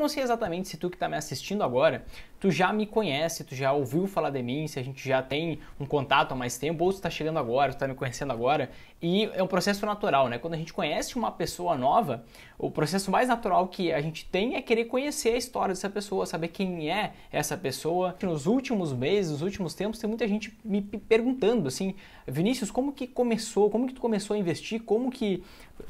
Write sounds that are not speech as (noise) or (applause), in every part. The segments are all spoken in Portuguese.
Não sei exatamente se tu que está me assistindo agora, tu já me conhece, tu já ouviu falar de mim, se a gente já tem um contato há mais tempo, ou se está chegando agora, tu está me conhecendo agora, e é um processo natural, né? Quando a gente conhece uma pessoa nova, o processo mais natural que a gente tem é querer conhecer a história dessa pessoa, saber quem é essa pessoa. Nos últimos meses, nos últimos tempos, tem muita gente me perguntando assim, Vinícius, como que começou, como que tu começou a investir, como que,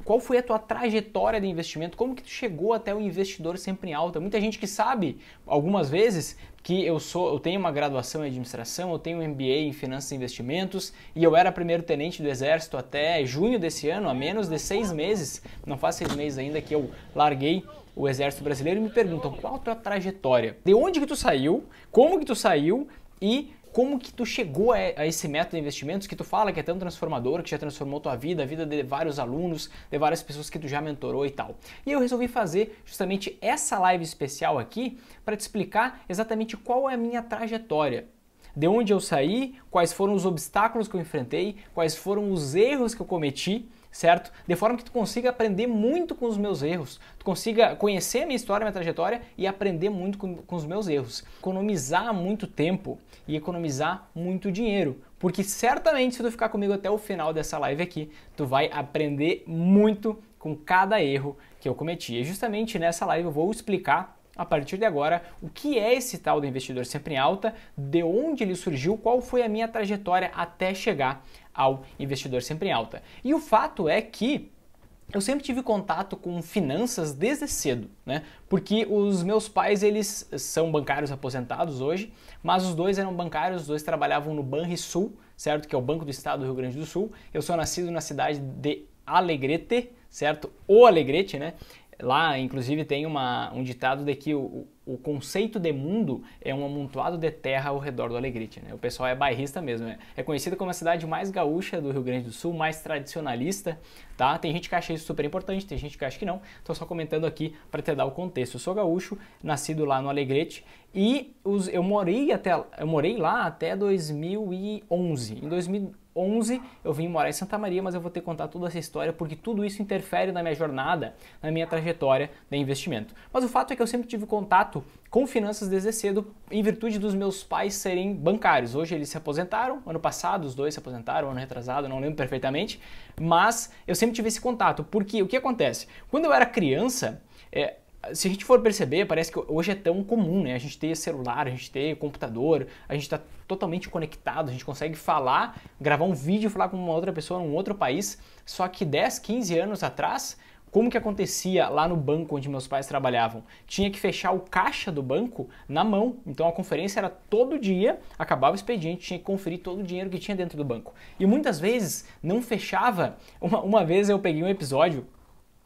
qual foi a tua trajetória de investimento, como que tu chegou até o investidor sempre em alta. Muita gente que sabe, algumas vezes, que eu sou, eu tenho uma graduação em administração, eu tenho um MBA em finanças e investimentos e eu era primeiro tenente do exército até junho desse ano, a menos de seis meses, não faz seis meses ainda que eu larguei o exército brasileiro e me perguntam qual a tua trajetória, de onde que tu saiu, como que tu saiu e como que tu chegou a, esse método de investimentos que tu fala que é tão transformador, que já transformou tua vida, a vida de vários alunos, de várias pessoas que tu já mentorou e tal. E eu resolvi fazer justamente essa live especial aqui para te explicar exatamente qual é a minha trajetória. De onde eu saí, quais foram os obstáculos que eu enfrentei, quais foram os erros que eu cometi certo? De forma que tu consiga aprender muito com os meus erros, tu consiga conhecer a minha história, a minha trajetória e aprender muito com, com os meus erros. Economizar muito tempo e economizar muito dinheiro, porque certamente se tu ficar comigo até o final dessa live aqui, tu vai aprender muito com cada erro que eu cometi. E justamente nessa live eu vou explicar a partir de agora o que é esse tal do investidor sempre em alta, de onde ele surgiu, qual foi a minha trajetória até chegar ao investidor sempre em alta. E o fato é que eu sempre tive contato com finanças desde cedo, né? Porque os meus pais, eles são bancários aposentados hoje, mas os dois eram bancários, os dois trabalhavam no Banrisul, certo? Que é o Banco do Estado do Rio Grande do Sul. Eu sou nascido na cidade de Alegrete, certo? O Alegrete, né? Lá, inclusive, tem uma, um ditado de que o, o conceito de mundo é um amontoado de terra ao redor do Alegrete. Né? O pessoal é bairrista mesmo. É, é conhecida como a cidade mais gaúcha do Rio Grande do Sul, mais tradicionalista. Tá? Tem gente que acha isso super importante, tem gente que acha que não. Estou só comentando aqui para te dar o contexto. Eu sou gaúcho, nascido lá no Alegrete e os, eu morei até eu morei lá até 2011. Em 2011, 11 eu vim morar em Santa Maria, mas eu vou ter que contar toda essa história porque tudo isso interfere na minha jornada, na minha trajetória de investimento. Mas o fato é que eu sempre tive contato com finanças desde cedo em virtude dos meus pais serem bancários. Hoje eles se aposentaram, ano passado os dois se aposentaram, ano retrasado, não lembro perfeitamente, mas eu sempre tive esse contato porque o que acontece? Quando eu era criança, é, se a gente for perceber, parece que hoje é tão comum, né? A gente ter celular, a gente ter computador, a gente está totalmente conectado, a gente consegue falar, gravar um vídeo, falar com uma outra pessoa num outro país. Só que 10, 15 anos atrás, como que acontecia lá no banco onde meus pais trabalhavam? Tinha que fechar o caixa do banco na mão. Então a conferência era todo dia, acabava o expediente, tinha que conferir todo o dinheiro que tinha dentro do banco. E muitas vezes não fechava. Uma, uma vez eu peguei um episódio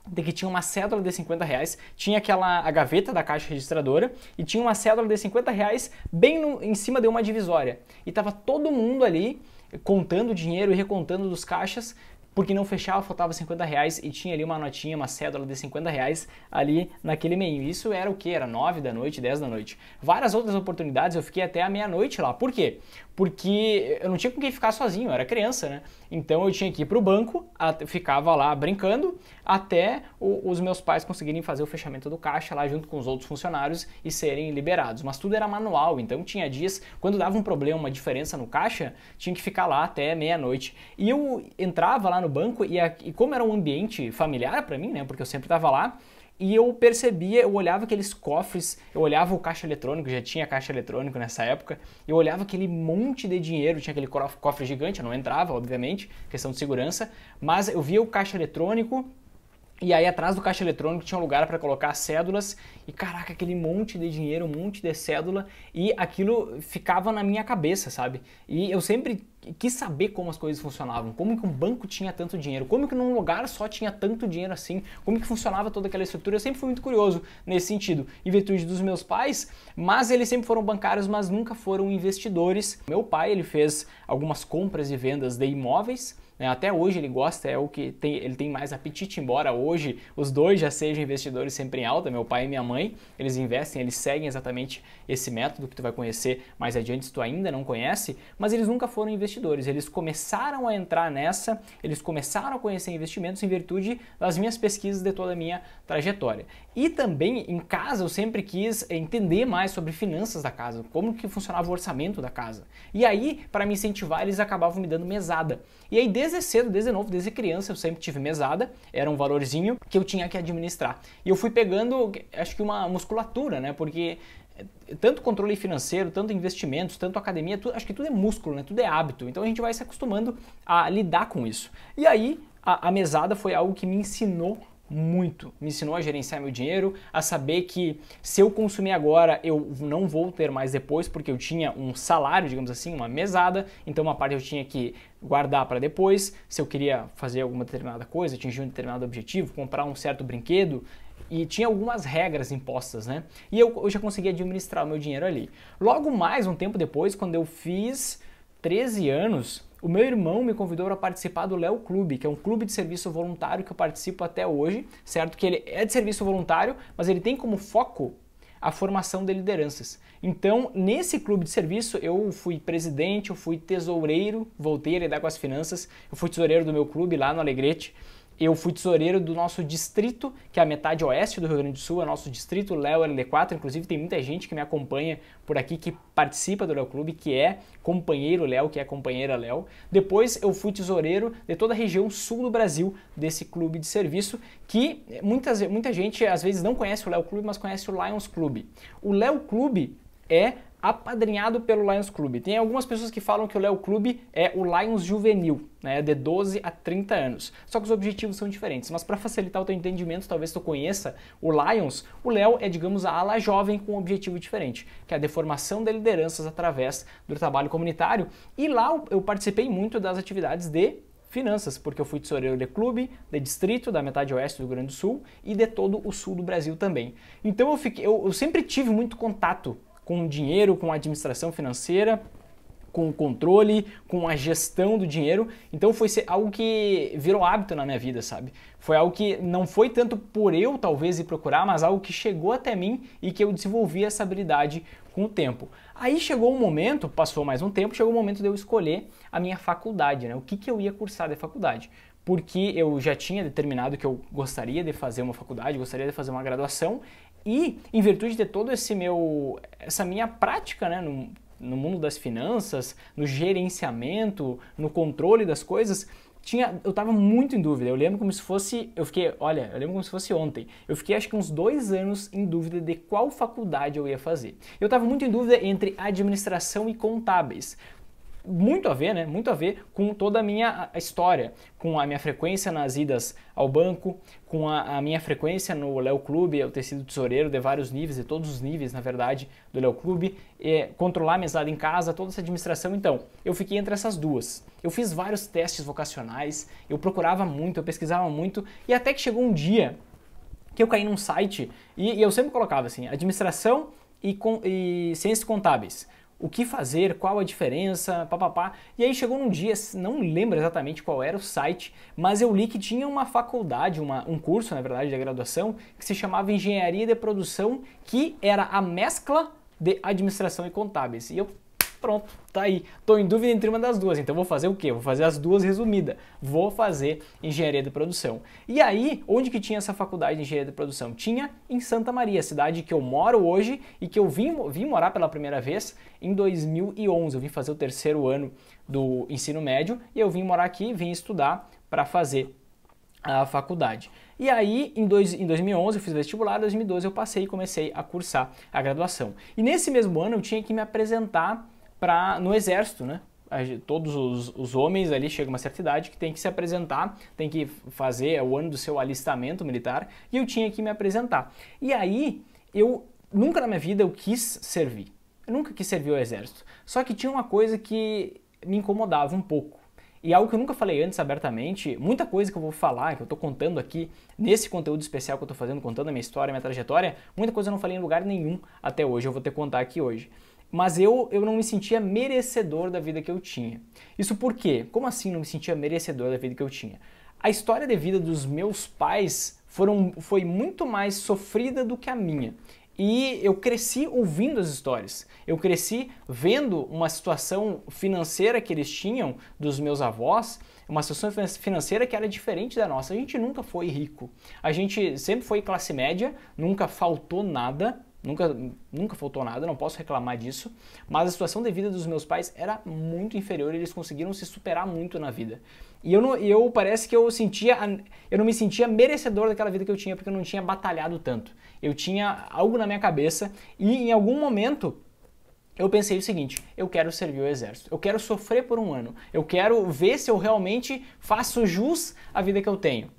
de que tinha uma cédula de 50 reais, tinha aquela a gaveta da caixa registradora e tinha uma cédula de 50 reais bem no, em cima de uma divisória. E estava todo mundo ali contando o dinheiro e recontando dos caixas, porque não fechava, faltava 50 reais e tinha ali uma notinha, uma cédula de 50 reais ali naquele meio. Isso era o que? Era 9 da noite, 10 da noite. Várias outras oportunidades eu fiquei até a meia-noite lá. Por quê? porque eu não tinha com quem ficar sozinho, eu era criança, né? Então eu tinha que ir para o banco, ficava lá brincando até o, os meus pais conseguirem fazer o fechamento do caixa lá junto com os outros funcionários e serem liberados. Mas tudo era manual, então tinha dias, quando dava um problema, uma diferença no caixa, tinha que ficar lá até meia-noite. E eu entrava lá no banco e, a, e como era um ambiente familiar para mim, né? Porque eu sempre estava lá, e eu percebia, eu olhava aqueles cofres, eu olhava o caixa eletrônico, já tinha caixa eletrônico nessa época, eu olhava aquele monte de dinheiro, tinha aquele cofre gigante, eu não entrava, obviamente, questão de segurança, mas eu via o caixa eletrônico, e aí atrás do caixa eletrônico tinha um lugar para colocar cédulas e caraca, aquele monte de dinheiro, um monte de cédula e aquilo ficava na minha cabeça, sabe? E eu sempre quis saber como as coisas funcionavam, como que um banco tinha tanto dinheiro, como que num lugar só tinha tanto dinheiro assim, como que funcionava toda aquela estrutura. Eu sempre fui muito curioso nesse sentido, em virtude dos meus pais, mas eles sempre foram bancários, mas nunca foram investidores. Meu pai, ele fez algumas compras e vendas de imóveis, né? Até hoje ele gosta, é o que tem, ele tem mais apetite, embora hoje os dois já sejam investidores sempre em alta, meu pai e minha mãe, eles investem, eles seguem exatamente esse método que tu vai conhecer mais adiante se tu ainda não conhece, mas eles nunca foram investidores, eles começaram a entrar nessa, eles começaram a conhecer investimentos em virtude das minhas pesquisas de toda a minha trajetória. E também em casa eu sempre quis eh, entender mais sobre finanças da casa, como que funcionava o orçamento da casa. E aí, para me incentivar, eles acabavam me dando mesada. E aí desde cedo, desde novo, desde criança eu sempre tive mesada, era um valorzinho que eu tinha que administrar. E eu fui pegando, acho que uma musculatura, né? Porque eh, tanto controle financeiro, tanto investimentos, tanto academia, tudo, acho que tudo é músculo, né? Tudo é hábito. Então a gente vai se acostumando a lidar com isso. E aí a, a mesada foi algo que me ensinou muito. Me ensinou a gerenciar meu dinheiro, a saber que se eu consumir agora, eu não vou ter mais depois, porque eu tinha um salário, digamos assim, uma mesada, então uma parte eu tinha que guardar para depois, se eu queria fazer alguma determinada coisa, atingir um determinado objetivo, comprar um certo brinquedo, e tinha algumas regras impostas, né? E eu, eu já consegui administrar o meu dinheiro ali. Logo mais, um tempo depois, quando eu fiz 13 anos, o meu irmão me convidou para participar do Léo Clube, que é um clube de serviço voluntário que eu participo até hoje, certo? Que ele é de serviço voluntário, mas ele tem como foco a formação de lideranças. Então, nesse clube de serviço, eu fui presidente, eu fui tesoureiro, voltei a lidar com as finanças, eu fui tesoureiro do meu clube lá no Alegrete. Eu fui tesoureiro do nosso distrito, que é a metade oeste do Rio Grande do Sul, é nosso distrito Léo LD4. Inclusive, tem muita gente que me acompanha por aqui, que participa do Léo Clube, que é companheiro Léo, que é companheira Léo. Depois, eu fui tesoureiro de toda a região sul do Brasil, desse clube de serviço, que muitas, muita gente às vezes não conhece o Léo Clube, mas conhece o Lions Clube. O Léo Clube é apadrinhado pelo Lions Clube. Tem algumas pessoas que falam que o Léo Clube é o Lions juvenil, né, é de 12 a 30 anos. Só que os objetivos são diferentes, mas para facilitar o teu entendimento, talvez tu conheça o Lions, o Léo é, digamos, a ala jovem com um objetivo diferente, que é a deformação de lideranças através do trabalho comunitário. E lá eu participei muito das atividades de finanças, porque eu fui tesoureiro de clube, de distrito, da metade oeste do Grande Sul e de todo o sul do Brasil também. Então eu, fiquei, eu, eu sempre tive muito contato com dinheiro, com administração financeira, com o controle, com a gestão do dinheiro. Então foi algo que virou hábito na minha vida, sabe? Foi algo que não foi tanto por eu talvez ir procurar, mas algo que chegou até mim e que eu desenvolvi essa habilidade com o tempo. Aí chegou um momento, passou mais um tempo, chegou o um momento de eu escolher a minha faculdade, né? O que, que eu ia cursar de faculdade porque eu já tinha determinado que eu gostaria de fazer uma faculdade, gostaria de fazer uma graduação, e em virtude de todo esse meu essa minha prática, né, no, no mundo das finanças, no gerenciamento, no controle das coisas, tinha, eu estava muito em dúvida. Eu lembro como se fosse, eu fiquei, olha, eu lembro como se fosse ontem. Eu fiquei acho que uns dois anos em dúvida de qual faculdade eu ia fazer. Eu estava muito em dúvida entre administração e contábeis muito a ver, né? Muito a ver com toda a minha história, com a minha frequência nas idas ao banco, com a, a minha frequência no Léo Clube, eu ter sido tesoureiro de vários níveis, de todos os níveis, na verdade, do Léo Clube, controlar controlar mesada em casa, toda essa administração. Então, eu fiquei entre essas duas. Eu fiz vários testes vocacionais, eu procurava muito, eu pesquisava muito, e até que chegou um dia que eu caí num site e, e eu sempre colocava assim, administração e, com, e ciências contábeis o que fazer, qual a diferença, papapá. E aí chegou num dia, não lembro exatamente qual era o site, mas eu li que tinha uma faculdade, uma, um curso, na verdade, de graduação, que se chamava Engenharia de Produção, que era a mescla de administração e contábeis. E eu Pronto, tá aí. Tô em dúvida entre uma das duas, então vou fazer o quê? Vou fazer as duas resumida. Vou fazer engenharia de produção. E aí, onde que tinha essa faculdade de engenharia de produção? Tinha em Santa Maria, cidade que eu moro hoje e que eu vim, vim morar pela primeira vez em 2011. Eu vim fazer o terceiro ano do ensino médio e eu vim morar aqui, vim estudar para fazer a faculdade. E aí, em, dois, em 2011, eu fiz vestibular, em 2012 eu passei e comecei a cursar a graduação. E nesse mesmo ano, eu tinha que me apresentar no exército, né? todos os, os, homens ali chega uma certa idade que tem que se apresentar, tem que fazer é o ano do seu alistamento militar e eu tinha que me apresentar. E aí eu nunca na minha vida eu quis servir, eu nunca quis servir o exército. Só que tinha uma coisa que me incomodava um pouco. E algo que eu nunca falei antes abertamente, muita coisa que eu vou falar, que eu estou contando aqui nesse conteúdo especial que eu estou fazendo, contando a minha história, a minha trajetória, muita coisa eu não falei em lugar nenhum até hoje, eu vou ter que contar aqui hoje mas eu, eu não me sentia merecedor da vida que eu tinha. Isso por quê? Como assim não me sentia merecedor da vida que eu tinha? A história de vida dos meus pais foram, foi muito mais sofrida do que a minha. E eu cresci ouvindo as histórias. Eu cresci vendo uma situação financeira que eles tinham dos meus avós, uma situação financeira que era diferente da nossa. A gente nunca foi rico. A gente sempre foi classe média, nunca faltou nada, Nunca, nunca faltou nada, não posso reclamar disso, mas a situação de vida dos meus pais era muito inferior, eles conseguiram se superar muito na vida. E eu, não, eu parece que eu sentia, eu não me sentia merecedor daquela vida que eu tinha, porque eu não tinha batalhado tanto. Eu tinha algo na minha cabeça e em algum momento eu pensei o seguinte: eu quero servir o exército, eu quero sofrer por um ano, eu quero ver se eu realmente faço jus à vida que eu tenho.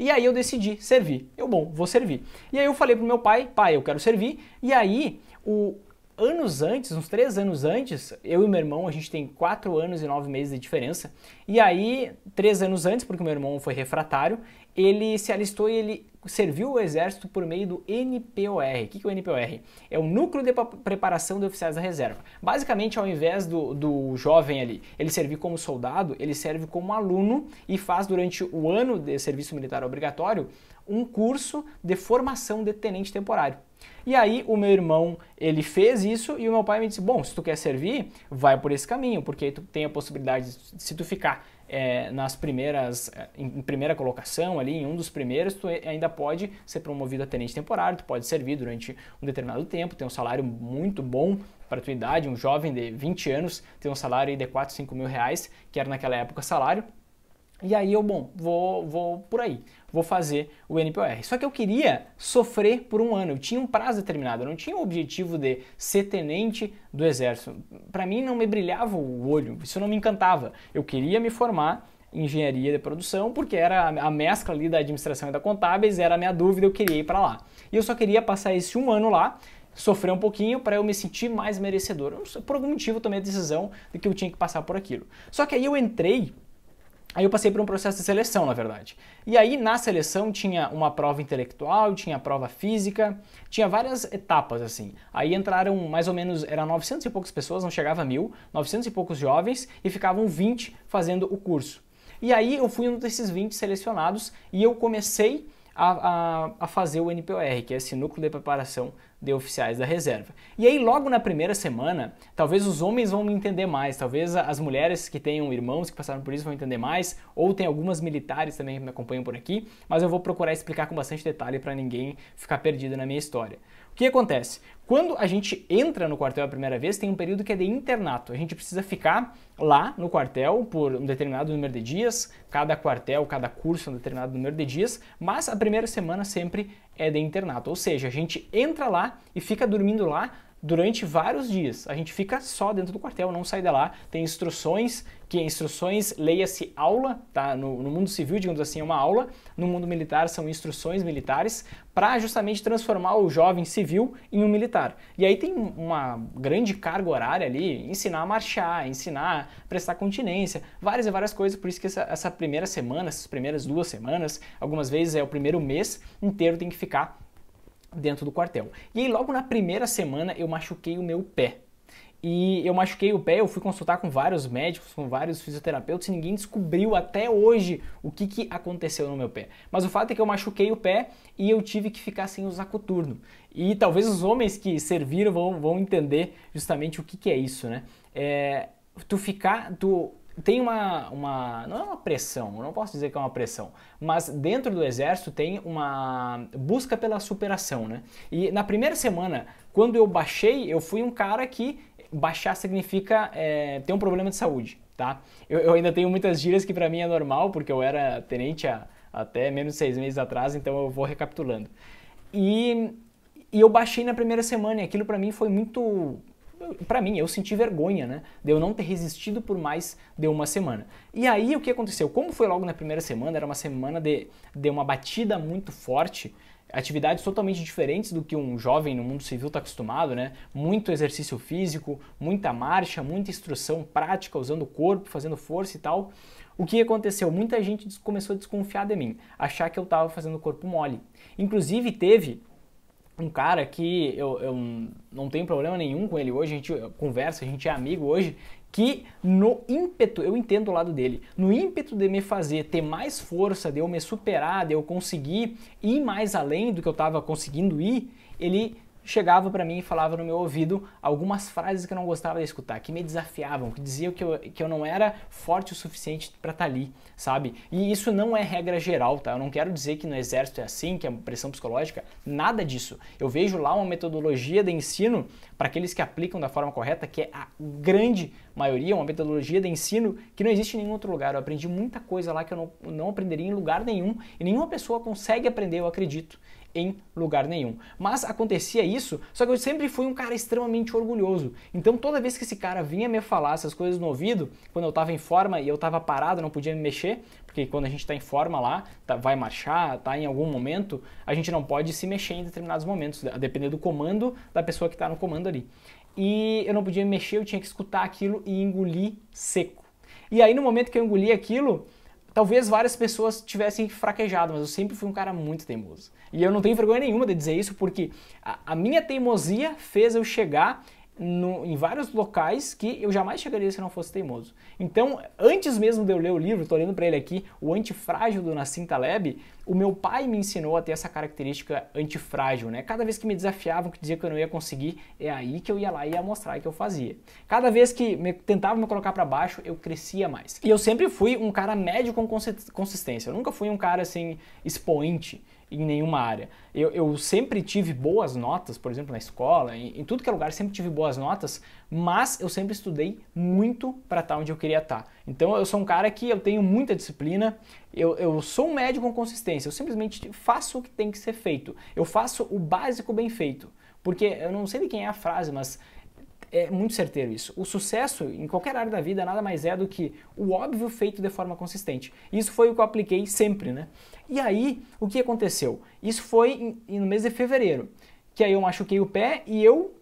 E aí eu decidi servir. Eu, bom, vou servir. E aí eu falei pro meu pai, pai, eu quero servir. E aí, o, anos antes, uns três anos antes, eu e meu irmão, a gente tem quatro anos e nove meses de diferença. E aí, três anos antes, porque meu irmão foi refratário, ele se alistou e ele serviu o Exército por meio do NPOR. O que, que é o NPOR? É o Núcleo de Preparação de Oficiais da Reserva. Basicamente, ao invés do, do jovem ali ele servir como soldado, ele serve como aluno e faz durante o ano de serviço militar obrigatório um curso de formação de tenente temporário. E aí o meu irmão, ele fez isso e o meu pai me disse: "Bom, se tu quer servir, vai por esse caminho, porque tu tem a possibilidade de, se tu ficar é, nas primeiras, é, em primeira colocação ali, em um dos primeiros, tu ainda pode ser promovido a tenente temporário, tu pode servir durante um determinado tempo, tem um salário muito bom para a tua idade, um jovem de 20 anos tem um salário de 4, 5 mil reais, que era naquela época salário, e aí eu, bom, vou, vou por aí vou fazer o NPOR. Só que eu queria sofrer por um ano, eu tinha um prazo determinado, eu não tinha o objetivo de ser tenente do Exército. Para mim não me brilhava o olho, isso não me encantava. Eu queria me formar em engenharia de produção, porque era a mescla ali da administração e da contábeis, era a minha dúvida, eu queria ir para lá. E eu só queria passar esse um ano lá, sofrer um pouquinho para eu me sentir mais merecedor. Por algum motivo eu tomei a decisão de que eu tinha que passar por aquilo. Só que aí eu entrei Aí eu passei por um processo de seleção, na verdade. E aí na seleção tinha uma prova intelectual, tinha prova física, tinha várias etapas assim. Aí entraram mais ou menos, eram 900 e poucas pessoas, não chegava a mil, 900 e poucos jovens e ficavam 20 fazendo o curso. E aí eu fui um desses 20 selecionados e eu comecei a, a, a fazer o NPR, que é esse núcleo de preparação de oficiais da reserva. E aí, logo na primeira semana, talvez os homens vão me entender mais, talvez as mulheres que tenham irmãos que passaram por isso vão entender mais, ou tem algumas militares também que me acompanham por aqui, mas eu vou procurar explicar com bastante detalhe para ninguém ficar perdido na minha história. O que acontece? Quando a gente entra no quartel a primeira vez, tem um período que é de internato. A gente precisa ficar lá no quartel por um determinado número de dias, cada quartel, cada curso é um determinado número de dias, mas a primeira semana sempre é de internato. Ou seja, a gente entra lá e fica dormindo lá durante vários dias. A gente fica só dentro do quartel, não sai de lá. Tem instruções, que é instruções, leia-se aula, tá? No, no, mundo civil, digamos assim, é uma aula. No mundo militar, são instruções militares para justamente transformar o jovem civil em um militar. E aí tem uma grande carga horária ali, ensinar a marchar, ensinar a prestar continência, várias e várias coisas. Por isso que essa, essa primeira semana, essas primeiras duas semanas, algumas vezes é o primeiro mês inteiro tem que ficar dentro do quartel. E aí, logo na primeira semana, eu machuquei o meu pé. E eu machuquei o pé, eu fui consultar com vários médicos, com vários fisioterapeutas e ninguém descobriu até hoje o que, que aconteceu no meu pé. Mas o fato é que eu machuquei o pé e eu tive que ficar sem usar coturno. E talvez os homens que serviram vão, vão entender justamente o que, que é isso, né? É, tu ficar, tu tem uma, uma. Não é uma pressão, eu não posso dizer que é uma pressão, mas dentro do exército tem uma busca pela superação, né? E na primeira semana, quando eu baixei, eu fui um cara que. Baixar significa é, ter um problema de saúde, tá? Eu, eu ainda tenho muitas gírias que para mim é normal, porque eu era tenente há, até menos de seis meses atrás, então eu vou recapitulando. E, e eu baixei na primeira semana e aquilo para mim foi muito para mim, eu senti vergonha, né? De eu não ter resistido por mais de uma semana. E aí o que aconteceu? Como foi logo na primeira semana, era uma semana de, de uma batida muito forte, atividades totalmente diferentes do que um jovem no mundo civil está acostumado, né? Muito exercício físico, muita marcha, muita instrução prática, usando o corpo, fazendo força e tal. O que aconteceu? Muita gente começou a desconfiar de mim, achar que eu estava fazendo corpo mole. Inclusive teve um cara que eu, eu não tenho problema nenhum com ele hoje, a gente conversa, a gente é amigo hoje, que no ímpeto, eu entendo o lado dele, no ímpeto de me fazer ter mais força, de eu me superar, de eu conseguir ir mais além do que eu estava conseguindo ir, ele chegava para mim e falava no meu ouvido algumas frases que eu não gostava de escutar, que me desafiavam, que diziam que eu, que eu não era forte o suficiente para estar tá ali, sabe? E isso não é regra geral, tá? Eu não quero dizer que no exército é assim, que é pressão psicológica, nada disso. Eu vejo lá uma metodologia de ensino para aqueles que aplicam da forma correta, que é a grande maioria, uma metodologia de ensino que não existe em nenhum outro lugar. Eu aprendi muita coisa lá que eu não, não aprenderia em lugar nenhum e nenhuma pessoa consegue aprender, eu acredito em lugar nenhum. Mas acontecia isso, só que eu sempre fui um cara extremamente orgulhoso. Então toda vez que esse cara vinha me falar essas coisas no ouvido, quando eu estava em forma e eu estava parado, não podia me mexer, porque quando a gente está em forma lá, tá, vai marchar, tá em algum momento, a gente não pode se mexer em determinados momentos, a depender do comando da pessoa que está no comando ali. E eu não podia me mexer, eu tinha que escutar aquilo e engolir seco. E aí no momento que eu engoli aquilo, Talvez várias pessoas tivessem fraquejado, mas eu sempre fui um cara muito teimoso. E eu não tenho vergonha nenhuma de dizer isso, porque a, a minha teimosia fez eu chegar no, em vários locais que eu jamais chegaria se não fosse teimoso. Então, antes mesmo de eu ler o livro, estou lendo para ele aqui, O Antifrágil do Nassim Taleb, o meu pai me ensinou a ter essa característica antifrágil, né? Cada vez que me desafiavam, que dizia que eu não ia conseguir, é aí que eu ia lá e ia mostrar que eu fazia. Cada vez que me, tentavam me colocar para baixo, eu crescia mais. E eu sempre fui um cara médio com consistência, eu nunca fui um cara assim expoente em nenhuma área. Eu, eu sempre tive boas notas, por exemplo, na escola, em, em, tudo que é lugar, sempre tive boas notas, mas eu sempre estudei muito para estar tá onde eu queria estar. Tá. Então eu sou um cara que eu tenho muita disciplina, eu, eu sou um médico com consistência, eu simplesmente faço o que tem que ser feito, eu faço o básico bem feito. Porque eu não sei de quem é a frase, mas é muito certeiro isso. O sucesso em qualquer área da vida nada mais é do que o óbvio feito de forma consistente. Isso foi o que eu apliquei sempre, né? E aí, o que aconteceu? Isso foi em, no mês de fevereiro, que aí eu machuquei o pé e eu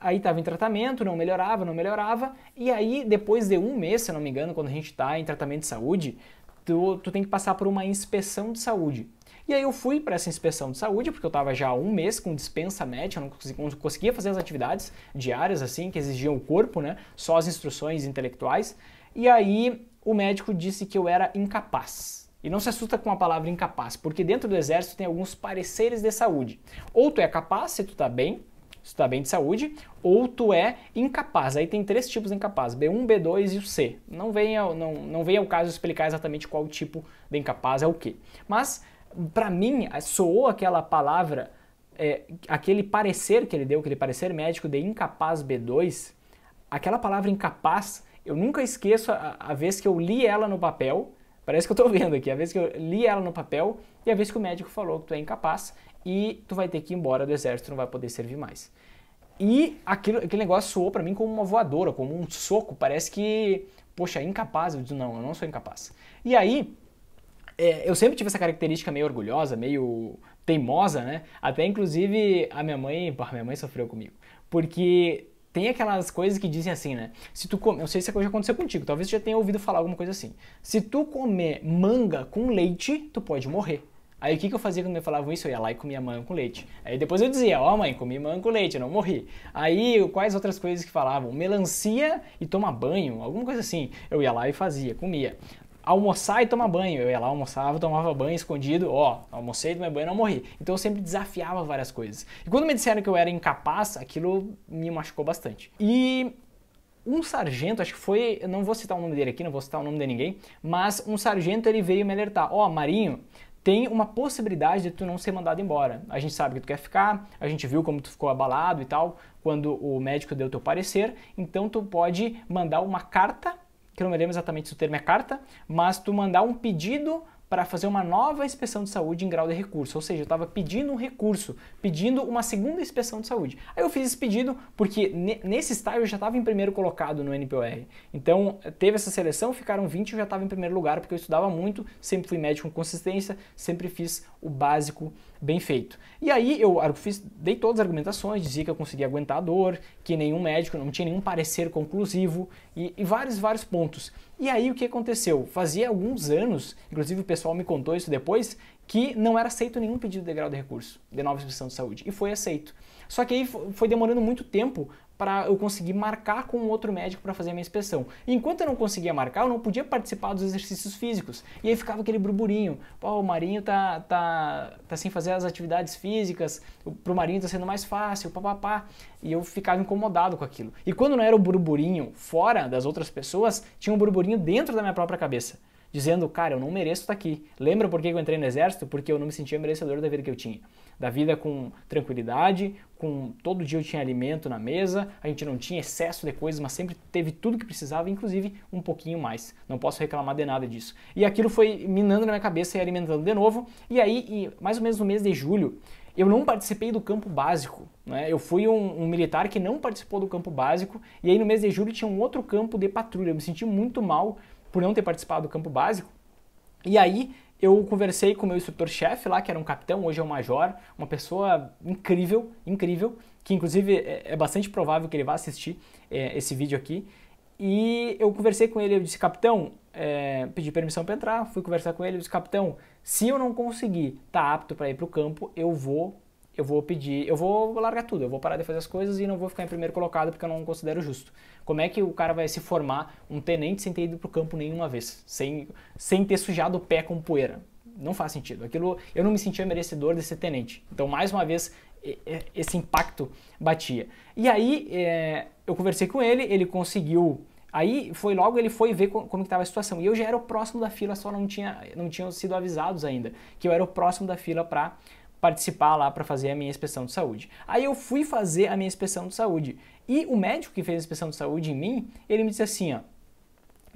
aí estava em tratamento, não melhorava, não melhorava, e aí depois de um mês, se não me engano, quando a gente está em tratamento de saúde, tu, tu tem que passar por uma inspeção de saúde. E aí eu fui para essa inspeção de saúde, porque eu estava já há um mês com dispensa médica, eu não conseguia fazer as atividades diárias assim, que exigiam o corpo, né? Só as instruções intelectuais. E aí o médico disse que eu era incapaz. E não se assusta com a palavra incapaz, porque dentro do exército tem alguns pareceres de saúde. Ou tu é capaz, se tu tá bem, se tu tá bem de saúde, ou tu é incapaz. Aí tem três tipos de incapaz, B1, B2 e o C. Não venha, não, não venha o caso explicar exatamente qual tipo de incapaz é o que. Mas para mim, soou aquela palavra, é, aquele parecer que ele deu, aquele parecer médico de incapaz B2, aquela palavra incapaz, eu nunca esqueço a, a vez que eu li ela no papel, parece que eu estou (laughs) vendo aqui, a vez que eu li ela no papel e a vez que o médico falou que tu é incapaz e tu vai ter que ir embora do exército, não vai poder servir mais. E aquilo, aquele negócio soou para mim como uma voadora, como um soco, parece que, poxa, é incapaz, eu disse, não, eu não sou incapaz. E aí, é, eu sempre tive essa característica meio orgulhosa, meio teimosa, né? Até inclusive a minha mãe, pô, minha mãe sofreu comigo. Porque tem aquelas coisas que dizem assim, né? Se tu comer, não sei se isso já aconteceu contigo, talvez você já tenha ouvido falar alguma coisa assim. Se tu comer manga com leite, tu pode morrer. Aí o que, que eu fazia quando me falavam isso? Eu ia lá e comia manga com leite. Aí depois eu dizia, ó oh, mãe, comi manga com leite, eu não morri. Aí quais outras coisas que falavam? Melancia e toma banho, alguma coisa assim. Eu ia lá e fazia, comia almoçar e tomar banho. Eu ia lá, almoçava, tomava banho escondido, ó, almocei, tomei banho, não morri. Então eu sempre desafiava várias coisas. E quando me disseram que eu era incapaz, aquilo me machucou bastante. E um sargento, acho que foi, não vou citar o nome dele aqui, não vou citar o nome de ninguém, mas um sargento ele veio me alertar, ó, oh, Marinho, tem uma possibilidade de tu não ser mandado embora. A gente sabe que tu quer ficar, a gente viu como tu ficou abalado e tal, quando o médico deu teu parecer, então tu pode mandar uma carta que eu não me lembro exatamente se o termo é carta, mas tu mandar um pedido para fazer uma nova inspeção de saúde em grau de recurso. Ou seja, eu estava pedindo um recurso, pedindo uma segunda inspeção de saúde. Aí eu fiz esse pedido porque nesse estágio eu já estava em primeiro colocado no NPOR. Então teve essa seleção, ficaram 20 e eu já estava em primeiro lugar porque eu estudava muito, sempre fui médico com consistência, sempre fiz o básico bem feito. E aí eu fiz, dei todas as argumentações, dizia que eu conseguia aguentar a dor, que nenhum médico, não tinha nenhum parecer conclusivo e, e vários, vários pontos. E aí o que aconteceu? Fazia alguns anos, inclusive o pessoal me contou isso depois, que não era aceito nenhum pedido de grau de recurso de nova instituição de saúde. E foi aceito. Só que aí foi demorando muito tempo para eu conseguir marcar com outro médico para fazer a minha inspeção. E enquanto eu não conseguia marcar, eu não podia participar dos exercícios físicos. E aí ficava aquele burburinho. Pô, o Marinho tá, tá, tá sem fazer as atividades físicas, pro Marinho tá sendo mais fácil, papapá. E eu ficava incomodado com aquilo. E quando não era o burburinho fora das outras pessoas, tinha um burburinho dentro da minha própria cabeça dizendo, cara, eu não mereço estar tá aqui. Lembra por que eu entrei no exército? Porque eu não me sentia merecedor da vida que eu tinha. Da vida com tranquilidade, com todo dia eu tinha alimento na mesa, a gente não tinha excesso de coisas, mas sempre teve tudo que precisava, inclusive um pouquinho mais. Não posso reclamar de nada disso. E aquilo foi minando na minha cabeça e alimentando de novo. E aí, e mais ou menos no mês de julho, eu não participei do campo básico. Né? Eu fui um, um, militar que não participou do campo básico, e aí no mês de julho tinha um outro campo de patrulha. Eu me senti muito mal por não ter participado do campo básico. E aí eu conversei com o meu instrutor-chefe lá, que era um capitão, hoje é um major, uma pessoa incrível, incrível, que inclusive é, é bastante provável que ele vá assistir é, esse vídeo aqui. E eu conversei com ele, eu disse, capitão, é, pedi permissão para entrar, fui conversar com ele, eu disse, capitão, se eu não conseguir estar tá apto para ir para o campo, eu vou eu vou pedir, eu vou largar tudo, eu vou parar de fazer as coisas e não vou ficar em primeiro colocado porque eu não considero justo. Como é que o cara vai se formar um tenente sem ter ido para o campo nenhuma vez, sem, sem ter sujado o pé com poeira? Não faz sentido. Aquilo, eu não me sentia merecedor de ser tenente. Então, mais uma vez, esse impacto batia. E aí, é, eu conversei com ele, ele conseguiu Aí foi logo ele foi ver como estava a situação. E eu já era o próximo da fila, só não tinha não tinham sido avisados ainda que eu era o próximo da fila para participar lá para fazer a minha inspeção de saúde. Aí eu fui fazer a minha inspeção de saúde e o médico que fez a inspeção de saúde em mim, ele me disse assim, ó,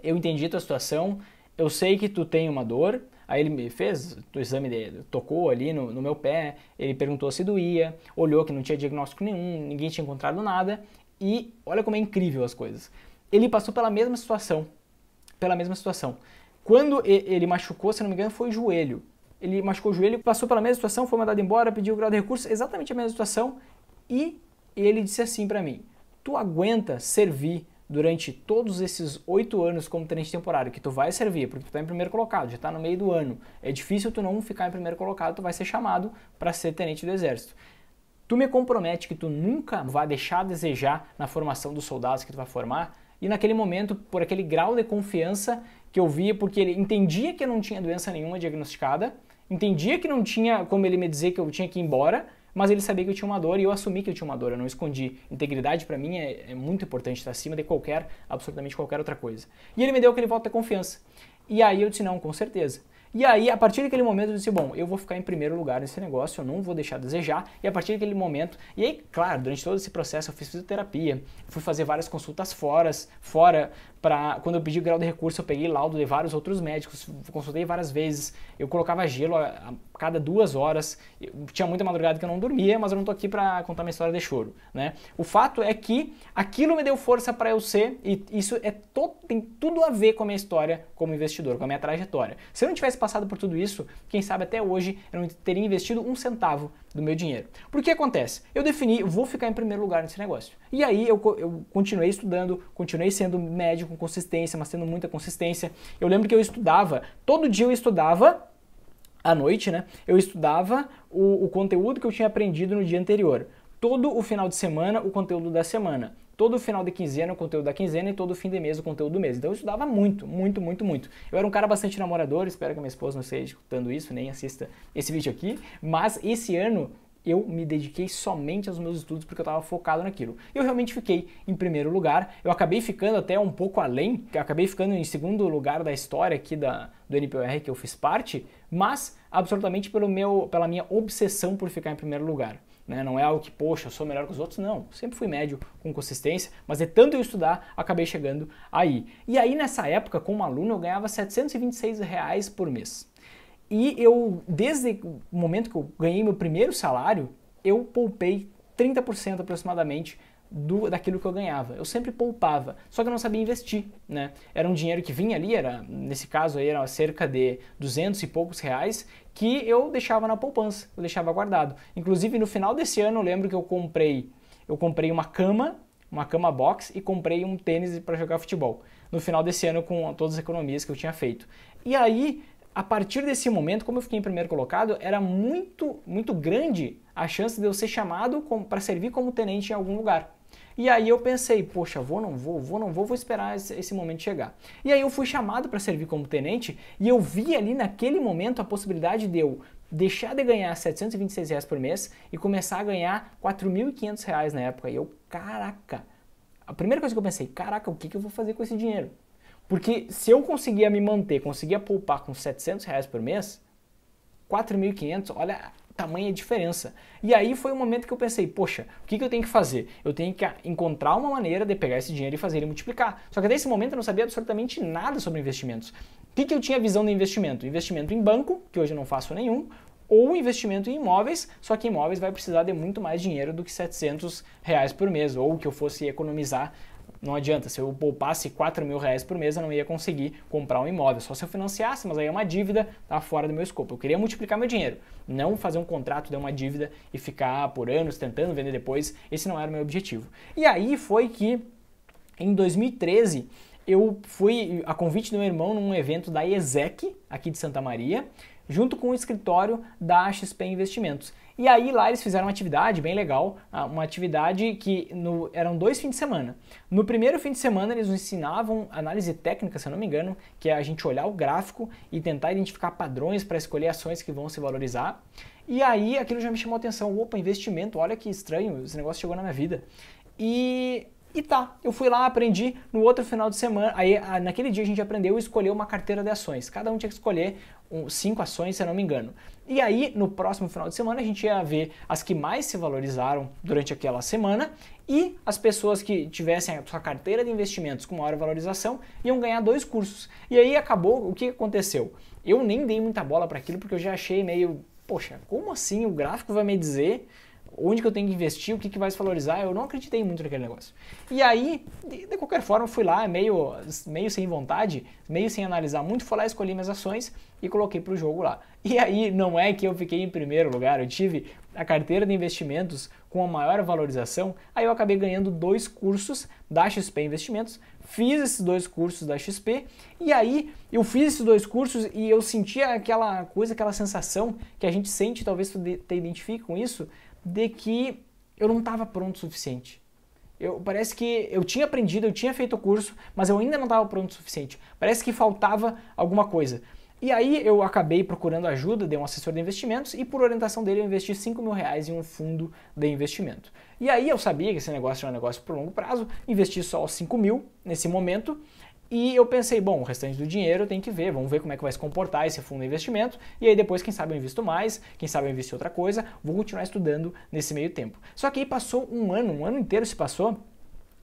eu entendi a tua situação, eu sei que tu tem uma dor, Aí ele me fez o exame dele, tocou ali no, no, meu pé, ele perguntou se doía, olhou que não tinha diagnóstico nenhum, ninguém tinha encontrado nada. E olha como é incrível as coisas. Ele passou pela mesma situação, pela mesma situação. Quando ele machucou, se não me engano, foi o joelho ele machucou o joelho, passou pela mesma situação, foi mandado embora, pediu o grau de recurso, exatamente a mesma situação, e ele disse assim para mim: Tu aguenta servir durante todos esses oito anos como tenente temporário, que tu vai servir, porque tu está em primeiro colocado, já está no meio do ano. É difícil tu não ficar em primeiro colocado, tu vai ser chamado para ser tenente do exército. Tu me compromete que tu nunca vai deixar a desejar na formação dos soldados que tu vai formar, e naquele momento, por aquele grau de confiança, que eu via porque ele entendia que eu não tinha doença nenhuma diagnosticada, entendia que não tinha como ele me dizer que eu tinha que ir embora, mas ele sabia que eu tinha uma dor e eu assumi que eu tinha uma dor, eu não escondi. Integridade para mim é, é, muito importante, está acima de qualquer, absolutamente qualquer outra coisa. E ele me deu aquele voto de confiança. E aí eu disse, não, com certeza. E aí, a partir daquele momento, eu disse: bom, eu vou ficar em primeiro lugar nesse negócio, eu não vou deixar desejar. E a partir daquele momento, e aí, claro, durante todo esse processo, eu fiz fisioterapia, fui fazer várias consultas fora, fora quando eu pedi o grau de recurso, eu peguei laudo de vários outros médicos, consultei várias vezes, eu colocava gelo a, a cada duas horas, eu, tinha muita madrugada que eu não dormia, mas eu não estou aqui para contar minha história de choro, né? O fato é que aquilo me deu força para eu ser, e isso é to, tem tudo a ver com a minha história como investidor, com a minha trajetória. Se eu não tivesse passado por tudo isso, quem sabe até hoje eu não teria investido um centavo do meu dinheiro. Por que acontece? Eu defini, vou ficar em primeiro lugar nesse negócio. E aí eu, eu continuei estudando, continuei sendo médio com consistência, mas tendo muita consistência. Eu lembro que eu estudava, todo dia eu estudava à noite, né? Eu estudava o, o conteúdo que eu tinha aprendido no dia anterior. Todo o final de semana, o conteúdo da semana Todo final de quinzena o conteúdo da quinzena e todo fim de mês o conteúdo do mês. Então eu estudava muito, muito, muito, muito. Eu era um cara bastante namorador, espero que minha esposa não esteja escutando isso, nem assista esse vídeo aqui, mas esse ano eu me dediquei somente aos meus estudos porque eu estava focado naquilo. Eu realmente fiquei em primeiro lugar. Eu acabei ficando até um pouco além, eu acabei ficando em segundo lugar da história aqui da, do NPR que eu fiz parte, mas absolutamente pelo meu, pela minha obsessão por ficar em primeiro lugar. Né? Não é algo que, poxa, eu sou melhor que os outros, não. Sempre fui médio com consistência, mas de tanto eu estudar, acabei chegando aí. E aí nessa época, como aluno, eu ganhava 726 reais por mês. E eu, desde o momento que eu ganhei meu primeiro salário, eu poupei 30% aproximadamente do, daquilo que eu ganhava. Eu sempre poupava, só que eu não sabia investir, né? Era um dinheiro que vinha ali, era nesse caso aí era cerca de 200 e poucos reais que eu deixava na poupança, eu deixava guardado. Inclusive no final desse ano eu lembro que eu comprei, eu comprei uma cama, uma cama box e comprei um tênis para jogar futebol. No final desse ano com todas as economias que eu tinha feito. E aí a partir desse momento, como eu fiquei em primeiro colocado, era muito, muito grande a chance de eu ser chamado para servir como tenente em algum lugar. E aí eu pensei, poxa, vou, não vou, vou, não vou, vou esperar esse, esse momento chegar. E aí eu fui chamado para servir como tenente e eu vi ali naquele momento a possibilidade de eu deixar de ganhar 726 reais por mês e começar a ganhar 4.500 reais na época. E eu, caraca, a primeira coisa que eu pensei, caraca, o que, que eu vou fazer com esse dinheiro? Porque se eu conseguia me manter, conseguia poupar com 700 reais por mês, 4.500, olha tamanha diferença. E aí foi o momento que eu pensei, poxa, o que, que eu tenho que fazer? Eu tenho que encontrar uma maneira de pegar esse dinheiro e fazer ele multiplicar. Só que até esse momento eu não sabia absolutamente nada sobre investimentos. O que, que eu tinha visão de investimento? Investimento em banco, que hoje eu não faço nenhum, ou investimento em imóveis, só que imóveis vai precisar de muito mais dinheiro do que 700 reais por mês, ou que eu fosse economizar não adianta, se eu poupasse 4 mil reais por mês, eu não ia conseguir comprar um imóvel. Só se eu financiasse, mas aí é uma dívida, tá fora do meu escopo. Eu queria multiplicar meu dinheiro, não fazer um contrato, dar uma dívida e ficar por anos tentando vender depois. Esse não era o meu objetivo. E aí foi que em 2013 eu fui a convite do meu irmão num evento da ESEC, aqui de Santa Maria, junto com o escritório da XP Investimentos. E aí lá eles fizeram uma atividade bem legal, ah, uma atividade que no, eram dois fins de semana. No primeiro fim de semana eles nos ensinavam análise técnica, se eu não me engano, que é a gente olhar o gráfico e tentar identificar padrões para escolher ações que vão se valorizar. E aí aquilo já me chamou a atenção, opa, investimento, olha que estranho, esse negócio chegou na minha vida. E e tá, eu fui lá, aprendi no outro final de semana. Aí naquele dia a gente aprendeu e escolheu uma carteira de ações. Cada um tinha que escolher cinco ações, se eu não me engano. E aí, no próximo final de semana, a gente ia ver as que mais se valorizaram durante aquela semana e as pessoas que tivessem a sua carteira de investimentos com maior valorização iam ganhar dois cursos. E aí acabou, o que aconteceu? Eu nem dei muita bola para aquilo porque eu já achei meio, poxa, como assim o gráfico vai me dizer onde que eu tenho que investir, o que, que vai se valorizar, eu não acreditei muito naquele negócio. E aí, de, de qualquer forma, fui lá, meio, meio sem vontade, meio sem analisar muito, fui lá, escolhi minhas ações e coloquei para o jogo lá. E aí, não é que eu fiquei em primeiro lugar, eu tive a carteira de investimentos com a maior valorização, aí eu acabei ganhando dois cursos da XP Investimentos, fiz esses dois cursos da XP e aí eu fiz esses dois cursos e eu sentia aquela coisa, aquela sensação que a gente sente, talvez tu te identifique com isso, de que eu não estava pronto o suficiente. Eu, parece que eu tinha aprendido, eu tinha feito o curso, mas eu ainda não estava pronto o suficiente. Parece que faltava alguma coisa. E aí eu acabei procurando ajuda de um assessor de investimentos e por orientação dele eu investi 5 mil reais em um fundo de investimento. E aí eu sabia que esse negócio era um negócio por longo prazo, investi só 5 mil nesse momento e eu pensei, bom, o restante do dinheiro tem que ver, vamos ver como é que vai se comportar esse fundo de investimento, e aí depois, quem sabe eu invisto mais, quem sabe eu invisto outra coisa, vou continuar estudando nesse meio tempo. Só que aí passou um ano, um ano inteiro se passou,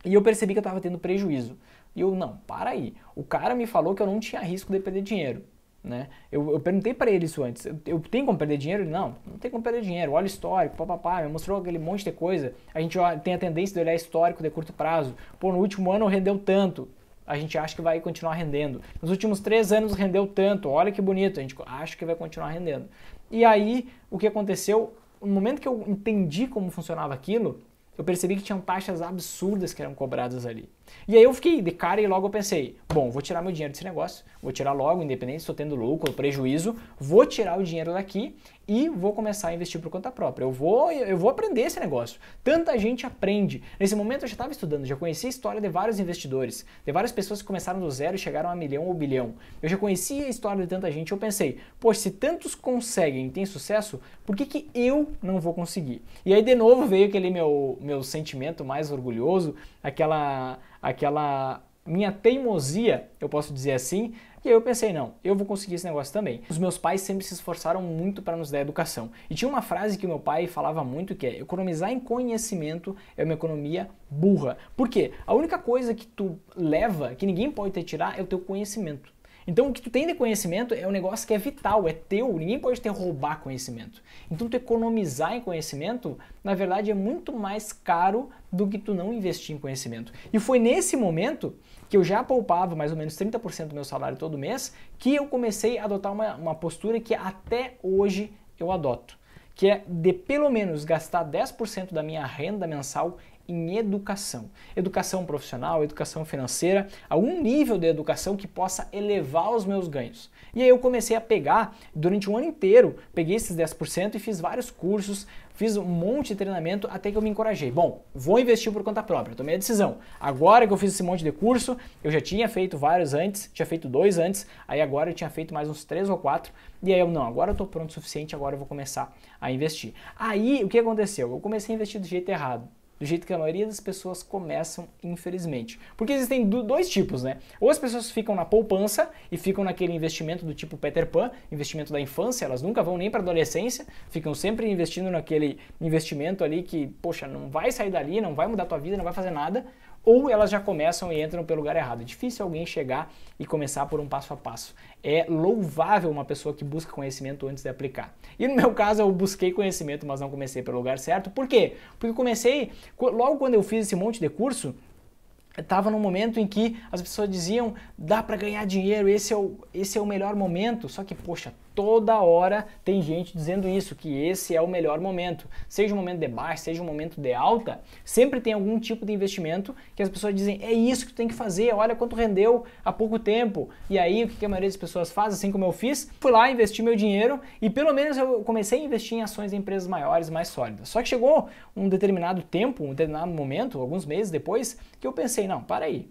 e eu percebi que eu estava tendo prejuízo. E eu, não, para aí, o cara me falou que eu não tinha risco de perder dinheiro. Né? Eu, eu perguntei para ele isso antes. Eu, eu, tenho como perder dinheiro? Ele, não, não tem como perder dinheiro. Olha o histórico, papapá, me mostrou aquele monte de coisa. A gente ó, tem a tendência de olhar histórico de curto prazo. Pô, no último ano rendeu tanto a gente acha que vai continuar rendendo. Nos últimos três anos rendeu tanto, olha que bonito, a gente acha que vai continuar rendendo. E aí, o que aconteceu? No momento que eu entendi como funcionava aquilo, eu percebi que tinham taxas absurdas que eram cobradas ali. E aí eu fiquei de cara e logo eu pensei, bom, vou tirar meu dinheiro desse negócio, vou tirar logo, independente se estou tendo lucro ou prejuízo, vou tirar o dinheiro daqui e vou começar a investir por conta própria. Eu vou, eu vou aprender esse negócio. Tanta gente aprende. Nesse momento eu já estava estudando, já conhecia a história de vários investidores, de várias pessoas que começaram do zero e chegaram a milhão ou bilhão. Eu já conhecia a história de tanta gente. Eu pensei, poxa, se tantos conseguem e têm sucesso, por que, que eu não vou conseguir? E aí de novo veio aquele meu, meu sentimento mais orgulhoso, aquela aquela minha teimosia, eu posso dizer assim, e aí eu pensei, não, eu vou conseguir esse negócio também. Os meus pais sempre se esforçaram muito para nos dar educação. E tinha uma frase que meu pai falava muito que é: economizar em conhecimento é uma economia burra. Por quê? A única coisa que tu leva, que ninguém pode te tirar, é o teu conhecimento. Então o que tu tem de conhecimento é um negócio que é vital, é teu, ninguém pode te roubar conhecimento. Então tu economizar em conhecimento, na verdade, é muito mais caro do que tu não investir em conhecimento. E foi nesse momento que eu já poupava mais ou menos 30% do meu salário todo mês, que eu comecei a adotar uma, uma postura que até hoje eu adoto, que é de pelo menos gastar 10% da minha renda mensal em educação. Educação profissional, educação financeira, algum nível de educação que possa elevar os meus ganhos. E aí eu comecei a pegar durante um ano inteiro, peguei esses 10% e fiz vários cursos, fiz um monte de treinamento até que eu me encorajei. Bom, vou investir por conta própria, tomei a decisão. Agora que eu fiz esse monte de curso, eu já tinha feito vários antes, tinha feito dois antes, aí agora eu tinha feito mais uns três ou quatro, e aí eu, não, agora eu estou pronto o suficiente, agora eu vou começar a investir. Aí o que aconteceu? Eu comecei a investir do jeito errado do jeito que a maioria das pessoas começam, infelizmente. Porque existem dois tipos, né? Ou as pessoas ficam na poupança e ficam naquele investimento do tipo Peter Pan, investimento da infância, elas nunca vão nem para adolescência, ficam sempre investindo naquele investimento ali que, poxa, não vai sair dali, não vai mudar tua vida, não vai fazer nada ou elas já começam e entram pelo lugar errado. É difícil alguém chegar e começar por um passo a passo. É louvável uma pessoa que busca conhecimento antes de aplicar. E no meu caso, eu busquei conhecimento, mas não comecei pelo lugar certo. Por quê? Porque comecei, logo quando eu fiz esse monte de curso, estava num momento em que as pessoas diziam dá para ganhar dinheiro, esse é, o, esse é o melhor momento. Só que, poxa, Toda hora tem gente dizendo isso, que esse é o melhor momento. Seja um momento de baixa, seja um momento de alta, sempre tem algum tipo de investimento que as pessoas dizem é isso que tem que fazer, olha quanto rendeu há pouco tempo. E aí o que a maioria das pessoas faz, assim como eu fiz, fui lá, investi meu dinheiro e pelo menos eu comecei a investir em ações de empresas maiores, mais sólidas. Só que chegou um determinado tempo, um determinado momento, alguns meses depois, que eu pensei, não, para aí.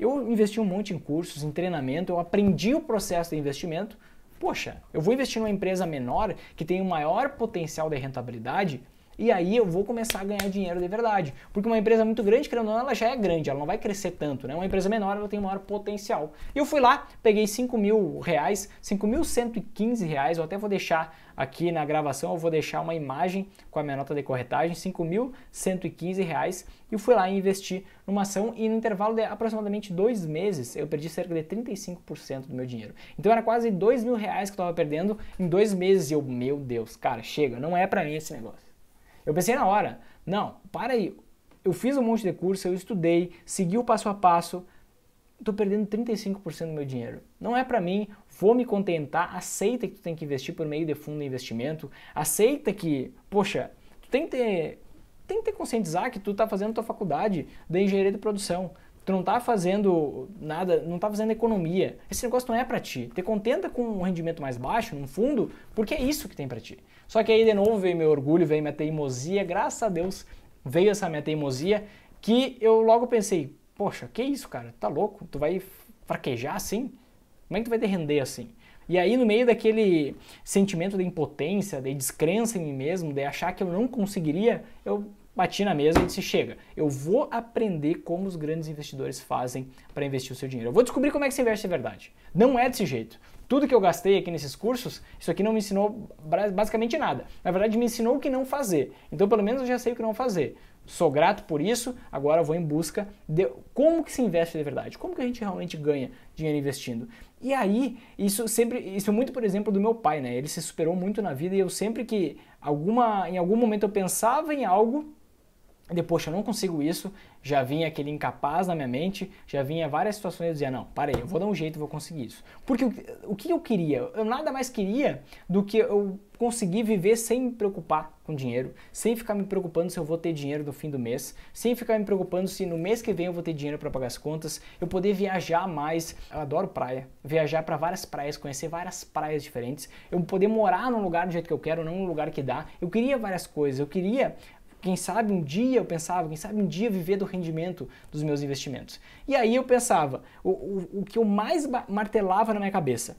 Eu investi um monte em cursos, em treinamento, eu aprendi o processo de investimento, Poxa, eu vou investir numa empresa menor que tem um maior potencial de rentabilidade e aí eu vou começar a ganhar dinheiro de verdade. Porque uma empresa muito grande, querendo ou não, ela já é grande, ela não vai crescer tanto, né? Uma empresa menor, ela tem maior potencial. E eu fui lá, peguei 5 mil reais, 5.115 reais, eu até vou deixar aqui na gravação, eu vou deixar uma imagem com a minha nota de corretagem, 5.115 reais, e fui lá investir numa ação e no intervalo de aproximadamente dois meses, eu perdi cerca de 35% do meu dinheiro. Então era quase 2 mil reais que eu estava perdendo em dois meses, e eu, meu Deus, cara, chega, não é para mim esse negócio. Eu pensei na hora, não, para aí, eu fiz um monte de curso, eu estudei, segui o passo a passo, estou perdendo 35% do meu dinheiro. Não é para mim, vou me contentar, aceita que tu tem que investir por meio de fundo de investimento, aceita que, poxa, tu tem que ter, tem que ter conscientizar que tu está fazendo tua faculdade de engenharia de produção, tu não está fazendo nada, não está fazendo economia. Esse negócio não é para ti. Te contenta com um rendimento mais baixo num fundo, porque é isso que tem para ti. Só que aí de novo veio meu orgulho, veio minha teimosia, graças a Deus veio essa minha teimosia, que eu logo pensei, poxa, que isso, cara? Tá louco? Tu vai fraquejar assim? Como é que tu vai te render assim? E aí, no meio daquele sentimento de impotência, de descrença em mim mesmo, de achar que eu não conseguiria, eu bati na mesa e disse: chega, eu vou aprender como os grandes investidores fazem para investir o seu dinheiro. Eu vou descobrir como é que se investe de verdade. Não é desse jeito. Tudo que eu gastei aqui nesses cursos, isso aqui não me ensinou basicamente nada. Na verdade, me ensinou o que não fazer. Então, pelo menos eu já sei o que não fazer. Sou grato por isso, agora eu vou em busca de como que se investe de verdade, como que a gente realmente ganha dinheiro investindo. E aí, isso sempre, isso é muito por exemplo do meu pai, né? Ele se superou muito na vida e eu sempre que alguma, em algum momento eu pensava em algo, depois eu não consigo isso, já vinha aquele incapaz na minha mente, já vinha várias situações eu dizia, não, parei, eu vou dar um jeito, vou conseguir isso. Porque o, o que eu queria? Eu nada mais queria do que eu conseguir viver sem me preocupar com dinheiro, sem ficar me preocupando se eu vou ter dinheiro no fim do mês, sem ficar me preocupando se no mês que vem eu vou ter dinheiro para pagar as contas, eu poder viajar mais. Eu adoro praia, viajar para várias praias, conhecer várias praias diferentes, eu poder morar num lugar do jeito que eu quero, não num lugar que dá. Eu queria várias coisas, eu queria quem sabe um dia eu pensava, quem sabe um dia viver do rendimento dos meus investimentos. E aí eu pensava, o, o, o que eu mais martelava na minha cabeça,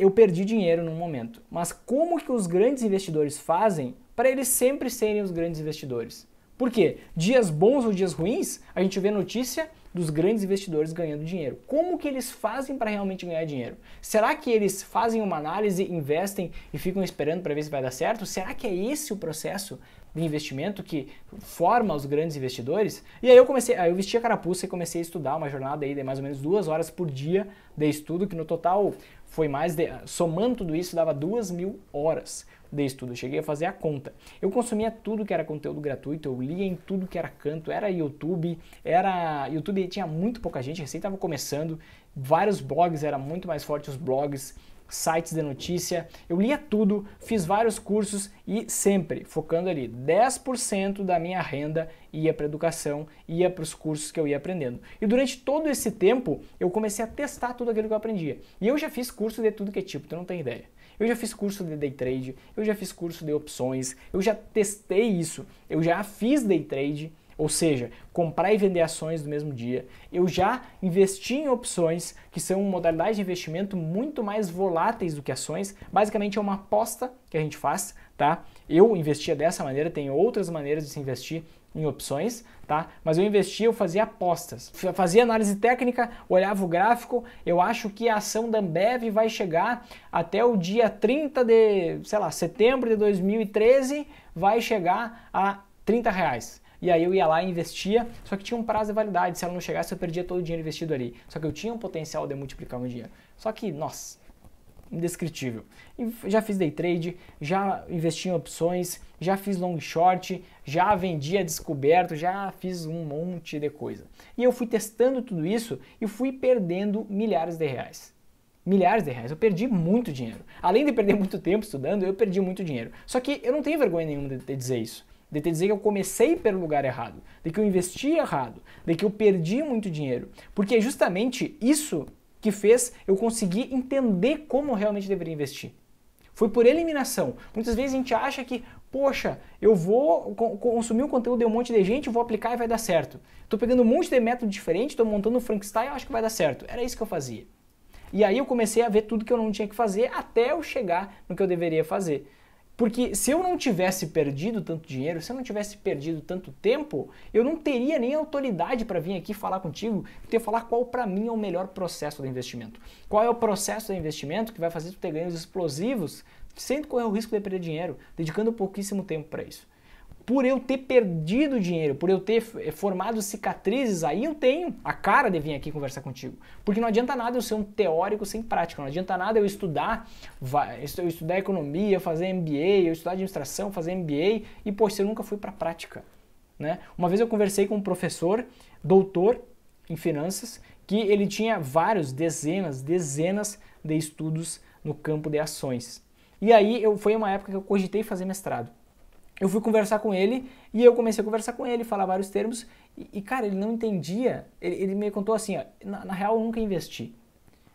eu perdi dinheiro num momento. Mas como que os grandes investidores fazem para eles sempre serem os grandes investidores? Por quê? Dias bons ou dias ruins, a gente vê notícia dos grandes investidores ganhando dinheiro. Como que eles fazem para realmente ganhar dinheiro? Será que eles fazem uma análise, investem e ficam esperando para ver se vai dar certo? Será que é esse o processo de investimento que forma os grandes investidores. E aí eu comecei, aí eu vesti a carapuça e comecei a estudar uma jornada aí de mais ou menos duas horas por dia de estudo, que no total foi mais de, somando tudo isso dava duas mil horas de estudo. Eu cheguei a fazer a conta. Eu consumia tudo que era conteúdo gratuito, eu lia em tudo que era canto, era YouTube, era YouTube tinha muito pouca gente, recém estava começando, vários blogs, era muito mais forte os blogs sites de notícia. Eu lia tudo, fiz vários cursos e sempre focando ali 10% da minha renda ia para educação, ia para os cursos que eu ia aprendendo. E durante todo esse tempo eu comecei a testar tudo aquilo que eu aprendia. E eu já fiz curso de tudo que é tipo, tu não tem ideia. Eu já fiz curso de day trade, eu já fiz curso de opções, eu já testei isso, eu já fiz day trade ou seja, comprar e vender ações no mesmo dia. Eu já investi em opções, que são modalidades de investimento muito mais voláteis do que ações. Basicamente é uma aposta que a gente faz, tá? Eu investia dessa maneira, tem outras maneiras de se investir em opções, tá? Mas eu investia, eu fazia apostas. Fazia análise técnica, olhava o gráfico, eu acho que a ação da Ambev vai chegar até o dia 30 de, sei lá, setembro de 2013, vai chegar a 30 reais. E aí eu ia lá e investia, só que tinha um prazo de validade. Se ela não chegasse, eu perdia todo o dinheiro investido ali. Só que eu tinha um potencial de multiplicar meu dinheiro. Só que, nossa, indescritível. Já fiz day trade, já investi em opções, já fiz long short, já vendi a descoberto, já fiz um monte de coisa. E eu fui testando tudo isso e fui perdendo milhares de reais. Milhares de reais, eu perdi muito dinheiro. Além de perder muito tempo estudando, eu perdi muito dinheiro. Só que eu não tenho vergonha nenhuma de dizer isso de ter dizer que eu comecei pelo lugar errado, de que eu investi errado, de que eu perdi muito dinheiro. Porque é justamente isso que fez eu conseguir entender como eu realmente deveria investir. Foi por eliminação. Muitas vezes a gente acha que, poxa, eu vou consumir um conteúdo de um monte de gente, vou aplicar e vai dar certo. Estou pegando um monte de método diferente, estou montando um Frankenstein e acho que vai dar certo. Era isso que eu fazia. E aí eu comecei a ver tudo que eu não tinha que fazer até eu chegar no que eu deveria fazer. Porque se eu não tivesse perdido tanto dinheiro, se eu não tivesse perdido tanto tempo, eu não teria nem autoridade para vir aqui falar contigo, ter falar qual para mim é o melhor processo do investimento. Qual é o processo do investimento que vai fazer tu ter ganhos explosivos, sem correr o risco de perder dinheiro, dedicando pouquíssimo tempo para isso por eu ter perdido dinheiro, por eu ter eh, formado cicatrizes, aí eu tenho a cara de vir aqui conversar contigo. Porque não adianta nada eu ser um teórico sem prática, não adianta nada eu estudar, eu estudar economia, fazer MBA, eu estudar administração, fazer MBA e, poxa, eu nunca fui para a prática. Né? Uma vez eu conversei com um professor, doutor em finanças, que ele tinha vários, dezenas, dezenas de estudos no campo de ações. E aí eu, foi uma época que eu cogitei fazer mestrado eu fui conversar com ele e eu comecei a conversar com ele, falar vários termos. E, e cara, ele não entendia. Ele, ele me contou assim: ó, na, na, real, eu nunca investi.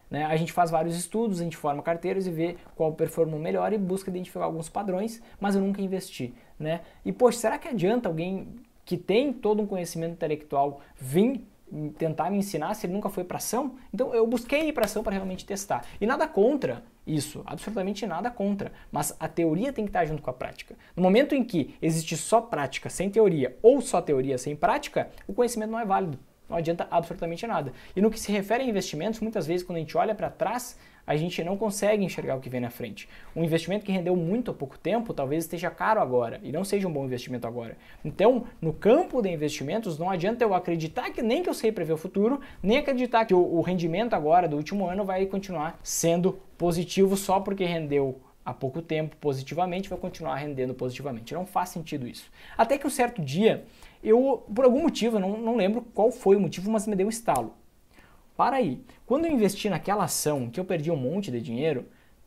Né? A gente faz vários estudos, a gente forma carteiras e vê qual performou melhor e busca identificar alguns padrões, mas eu nunca investi. Né? E, poxa, será que adianta alguém que tem todo um conhecimento intelectual vir tentar me ensinar se ele nunca foi para ação? Então, eu busquei ir para ação para realmente testar. E nada contra isso, absolutamente nada contra, mas a teoria tem que estar junto com a prática. No momento em que existe só prática sem teoria ou só teoria sem prática, o conhecimento não é válido. Não adianta absolutamente nada. E no que se refere a investimentos, muitas vezes quando a gente olha para trás, a gente não consegue enxergar o que vem na frente. Um investimento que rendeu muito há pouco tempo talvez esteja caro agora e não seja um bom investimento agora. Então, no campo de investimentos, não adianta eu acreditar que nem que eu sei prever o futuro, nem acreditar que o, o rendimento agora do último ano vai continuar sendo positivo só porque rendeu há pouco tempo positivamente, vai continuar rendendo positivamente. Não faz sentido isso. Até que um certo dia, eu, por algum motivo, não, não lembro qual foi o motivo, mas me deu um estalo. Para aí, quando eu investi naquela ação que eu perdi um monte de dinheiro,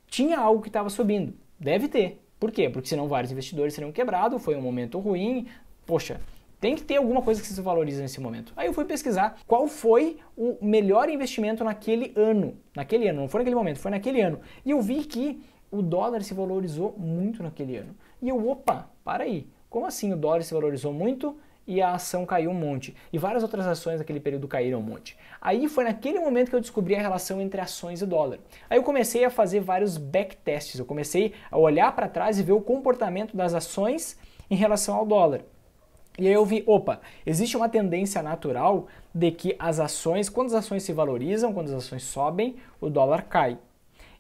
tinha algo que estava subindo. Deve ter. Por quê? Porque senão vários investidores seriam quebrados, foi um momento ruim. Poxa, tem que ter alguma coisa que se valoriza nesse momento. Aí eu fui pesquisar qual foi o melhor investimento naquele ano. Naquele ano, não foi naquele momento, foi naquele ano. E eu vi que o dólar se valorizou muito naquele ano. E eu, opa, para aí. Como assim o dólar se valorizou muito e a ação caiu um monte? E várias outras ações naquele período caíram um monte. Aí foi naquele momento que eu descobri a relação entre ações e dólar. Aí eu comecei a fazer vários backtests. Eu comecei a olhar para trás e ver o comportamento das ações em relação ao dólar. E aí eu vi, opa, existe uma tendência natural de que as ações, quando as ações se valorizam, quando as ações sobem, o dólar cai.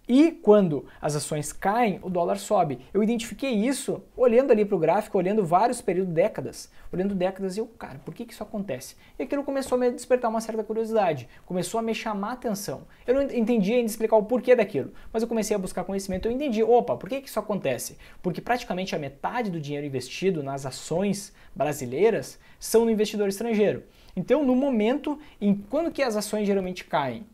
E quando as ações caem, o dólar sobe. Eu identifiquei isso olhando ali para o gráfico, olhando vários períodos, décadas, olhando décadas e eu, cara, por que, que isso acontece? E aquilo começou a me despertar uma certa curiosidade, começou a me chamar a atenção. Eu não entendi ainda explicar o porquê daquilo, mas eu comecei a buscar conhecimento, eu entendi, opa, por que, que isso acontece? Porque praticamente a metade do dinheiro investido nas ações brasileiras são no investidor estrangeiro. Então, no momento, em quando que as ações geralmente caem?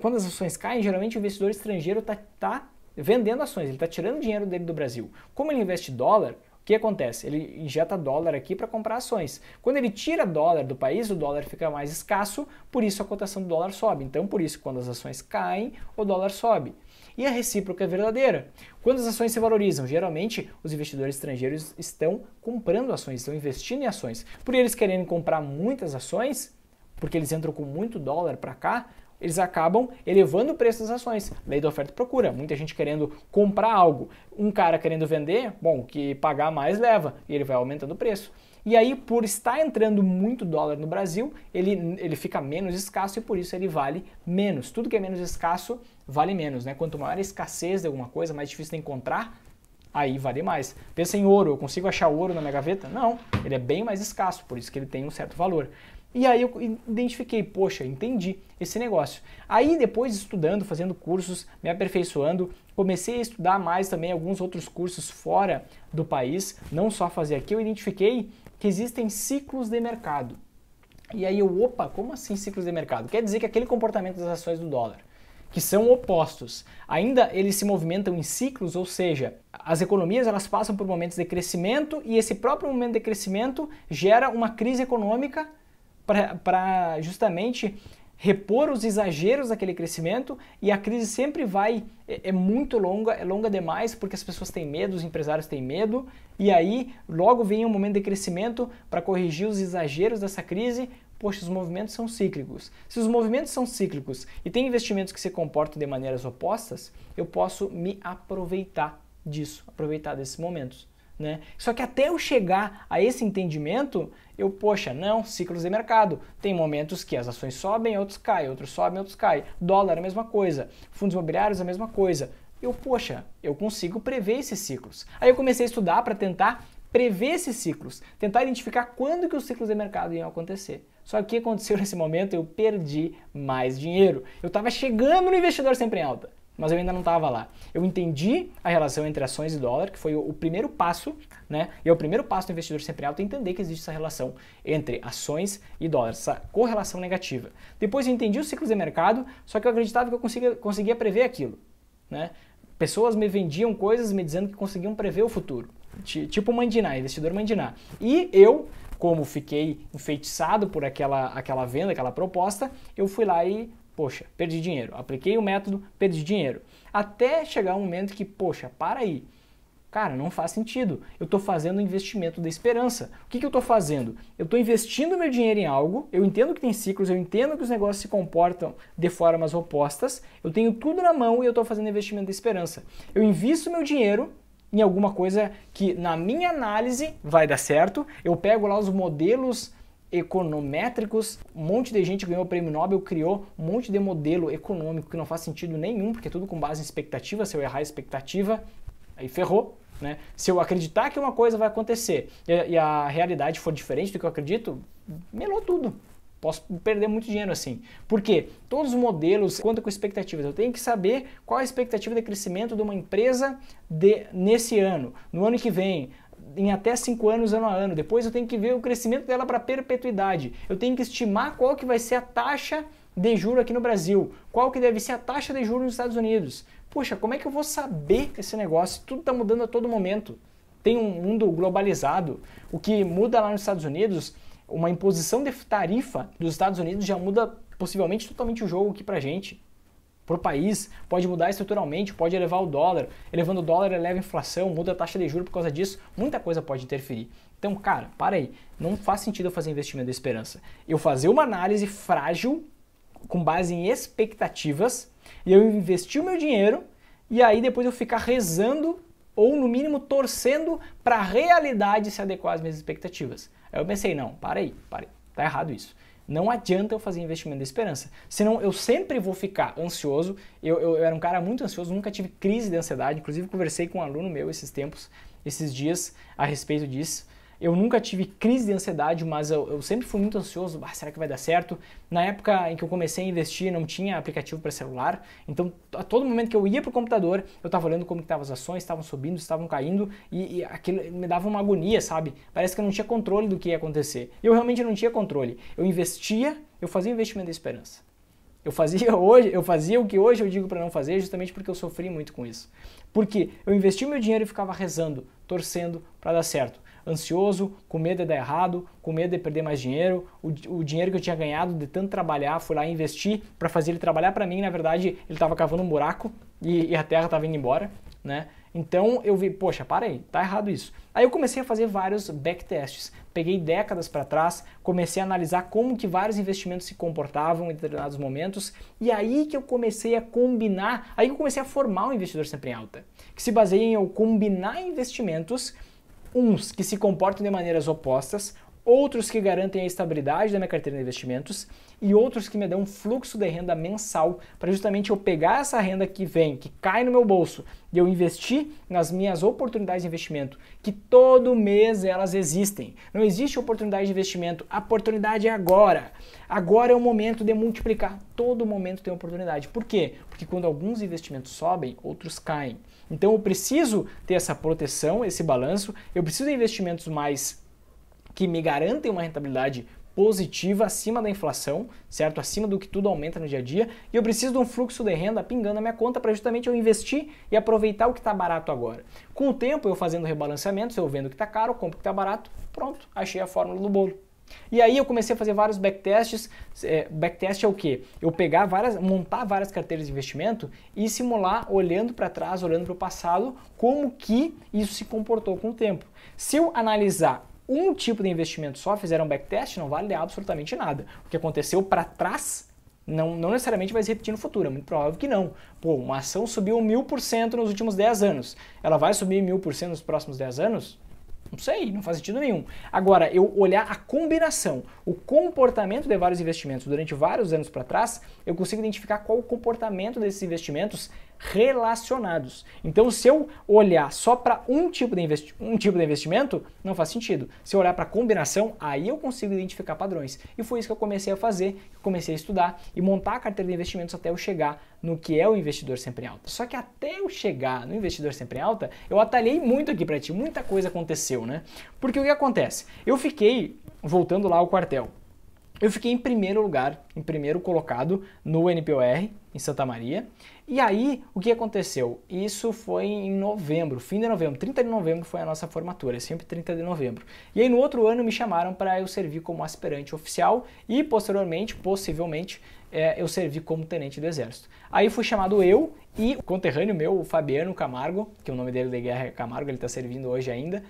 Quando as ações caem, geralmente o investidor estrangeiro está tá vendendo ações, ele está tirando dinheiro dele do Brasil. Como ele investe dólar, o que acontece? Ele injeta dólar aqui para comprar ações. Quando ele tira dólar do país, o dólar fica mais escasso, por isso a cotação do dólar sobe. Então, por isso, quando as ações caem, o dólar sobe. E a recíproca é verdadeira. Quando as ações se valorizam, geralmente os investidores estrangeiros estão comprando ações, estão investindo em ações. Por eles quererem comprar muitas ações, porque eles entram com muito dólar para cá, eles acabam elevando o preço das ações. Lei da oferta e procura. Muita gente querendo comprar algo. Um cara querendo vender, bom, que pagar mais leva. E ele vai aumentando o preço. E aí, por estar entrando muito dólar no Brasil, ele, ele fica menos escasso e por isso ele vale menos. Tudo que é menos escasso vale menos, né? Quanto maior a escassez de alguma coisa, mais difícil de encontrar, aí vale mais. Pensa em ouro, eu consigo achar ouro na minha gaveta? Não, ele é bem mais escasso, por isso que ele tem um certo valor. E aí eu identifiquei, poxa, entendi esse negócio. Aí depois estudando, fazendo cursos, me aperfeiçoando, comecei a estudar mais também alguns outros cursos fora do país, não só fazer aqui, eu identifiquei que existem ciclos de mercado. E aí eu, opa, como assim ciclos de mercado? Quer dizer que aquele comportamento das ações do dólar que são opostos. Ainda eles se movimentam em ciclos, ou seja, as economias elas passam por momentos de crescimento e esse próprio momento de crescimento gera uma crise econômica para justamente repor os exageros daquele crescimento e a crise sempre vai é, é, muito longa, é longa demais porque as pessoas têm medo, os empresários têm medo e aí logo vem um momento de crescimento para corrigir os exageros dessa crise. Poxa, os movimentos são cíclicos. Se os movimentos são cíclicos e tem investimentos que se comportam de maneiras opostas, eu posso me aproveitar disso, aproveitar desses momentos. Né? Só que até eu chegar a esse entendimento, eu, poxa, não, ciclos de mercado. Tem momentos que as ações sobem, outros caem, outros sobem, outros caem. Dólar, a mesma coisa. Fundos imobiliários, a mesma coisa. Eu, poxa, eu consigo prever esses ciclos. Aí eu comecei a estudar para tentar prever esses ciclos, tentar identificar quando que os ciclos de mercado iam acontecer. Só que o que aconteceu nesse momento? Eu perdi mais dinheiro. Eu estava chegando no investidor sempre em alta, mas eu ainda não estava lá. Eu entendi a relação entre ações e dólar, que foi o primeiro passo né? E é o primeiro passo do investidor sempre alto é entender que existe essa relação entre ações e dólares, essa correlação negativa. Depois eu entendi os ciclos de mercado, só que eu acreditava que eu conseguia, conseguia prever aquilo, né? Pessoas me vendiam coisas me dizendo que conseguiam prever o futuro, tipo mandinar, investidor mandinar. E eu como fiquei enfeitiçado por aquela, aquela venda, aquela proposta, eu fui lá e, poxa, perdi dinheiro. Apliquei o método, perdi dinheiro. Até chegar um momento que, poxa, para aí. Cara, não faz sentido. Eu estou fazendo o investimento da esperança. O que, que eu estou fazendo? Eu estou investindo meu dinheiro em algo, eu entendo que tem ciclos, eu entendo que os negócios se comportam de formas opostas, eu tenho tudo na mão e eu estou fazendo investimento da esperança. Eu invisto meu dinheiro em alguma coisa que, na minha análise, vai dar certo. Eu pego lá os modelos econométricos. Um monte de gente ganhou o prêmio Nobel, criou um monte de modelo econômico que não faz sentido nenhum, porque é tudo com base em expectativa. Se eu errar a expectativa, aí ferrou. Né? Se eu acreditar que uma coisa vai acontecer e, e a realidade for diferente do que eu acredito, melou tudo. Posso perder muito dinheiro assim. Por quê? Todos os modelos contam com expectativas. Eu tenho que saber qual a expectativa de crescimento de uma empresa de, nesse ano, no ano que vem, em até 5 anos, ano a ano. Depois eu tenho que ver o crescimento dela para perpetuidade. Eu tenho que estimar qual que vai ser a taxa de juro aqui no Brasil, qual que deve ser a taxa de juros nos Estados Unidos. Poxa, como é que eu vou saber esse negócio? Tudo está mudando a todo momento. Tem um mundo globalizado. O que muda lá nos Estados Unidos, uma imposição de tarifa dos Estados Unidos já muda possivelmente totalmente o jogo aqui a gente. Pro país, pode mudar estruturalmente, pode elevar o dólar. Elevando o dólar, eleva a inflação, muda a taxa de juros por causa disso. Muita coisa pode interferir. Então, cara, para aí. Não faz sentido eu fazer investimento de esperança. Eu fazer uma análise frágil, com base em expectativas, e eu investir o meu dinheiro e aí depois eu ficar rezando ou no mínimo torcendo para a realidade se adequar às minhas expectativas. Aí eu pensei, não, para aí, para aí, tá errado isso. Não adianta eu fazer investimento de esperança. Senão eu sempre vou ficar ansioso. Eu, eu, eu, era um cara muito ansioso, nunca tive crise de ansiedade. Inclusive, conversei com um aluno meu esses tempos, esses dias, a respeito disso. Eu nunca tive crise de ansiedade, mas eu, eu sempre fui muito ansioso. Ah, será que vai dar certo? Na época em que eu comecei a investir, não tinha aplicativo para celular. Então, a todo momento que eu ia para o computador, eu estava olhando como estavam as ações, estavam subindo, estavam caindo, e, e, aquilo me dava uma agonia, sabe? Parece que eu não tinha controle do que ia acontecer. Eu realmente não tinha controle. Eu investia, eu fazia o investimento da esperança. Eu fazia (laughs) hoje, eu fazia o que hoje eu digo para não fazer, justamente porque eu sofri muito com isso. Porque eu investi meu dinheiro e ficava rezando, torcendo para dar certo ansioso, com medo de dar errado, com medo de perder mais dinheiro. O, o dinheiro que eu tinha ganhado de tanto trabalhar, fui lá investir para fazer ele trabalhar para mim. Na verdade, ele estava cavando um buraco e, e a terra estava indo embora, né? Então eu vi, poxa, para aí, tá errado isso. Aí eu comecei a fazer vários backtests. Peguei décadas para trás, comecei a analisar como que vários investimentos se comportavam em determinados momentos, e aí que eu comecei a combinar, aí que eu comecei a formar o um investidor sempre em alta, que se baseia em eu combinar investimentos uns que se comportam de maneiras opostas, outros que garantem a estabilidade da minha carteira de investimentos e outros que me dão um fluxo de renda mensal para justamente eu pegar essa renda que vem, que cai no meu bolso e eu investir nas minhas oportunidades de investimento, que todo mês elas existem. Não existe oportunidade de investimento, a oportunidade é agora. Agora é o momento de multiplicar. Todo momento tem oportunidade. Por quê? Porque quando alguns investimentos sobem, outros caem. Então eu preciso ter essa proteção, esse balanço, eu preciso de investimentos mais que me garantem uma rentabilidade positiva acima da inflação, certo? Acima do que tudo aumenta no dia a dia. E eu preciso de um fluxo de renda pingando na minha conta para justamente eu investir e aproveitar o que está barato agora. Com o tempo, eu fazendo rebalanceamentos, eu vendo o que está caro, compro o que está barato, pronto, achei a fórmula do bolo. E aí eu comecei a fazer vários backtests. É, backtest é o quê? Eu pegar várias, montar várias carteiras de investimento e simular, olhando para trás, olhando para o passado, como que isso se comportou com o tempo. Se eu analisar um tipo de investimento só, fizer um backtest, não vale absolutamente nada. O que aconteceu para trás não, não, necessariamente vai se repetir no futuro, é muito provável que não. Pô, uma ação subiu mil por cento nos últimos 10 anos. Ela vai subir mil por cento nos próximos 10 anos? Não sei, não faz sentido nenhum. Agora, eu olhar a combinação, o comportamento de vários investimentos durante vários anos para trás, eu consigo identificar qual o comportamento desses investimentos relacionados. Então, se eu olhar só para um, tipo de um tipo de investimento, não faz sentido. Se eu olhar para a combinação, aí eu consigo identificar padrões. E foi isso que eu comecei a fazer, comecei a estudar e montar a carteira de investimentos até eu chegar no que é o investidor sempre em alta. Só que até eu chegar no investidor sempre em alta, eu atalhei muito aqui para ti, muita coisa aconteceu, né? Porque o que acontece? Eu fiquei, voltando lá ao quartel, eu fiquei em primeiro lugar, em primeiro colocado no NPOR, em Santa Maria. E aí, o que aconteceu? Isso foi em novembro, fim de novembro, 30 de novembro foi a nossa formatura, sempre 30 de novembro. E aí no outro ano me chamaram para eu servir como aspirante oficial e posteriormente, possivelmente, é, eu servi como tenente do exército. Aí fui chamado eu e o conterrâneo meu, o Fabiano Camargo, que o nome dele de guerra é Camargo, ele está servindo hoje ainda.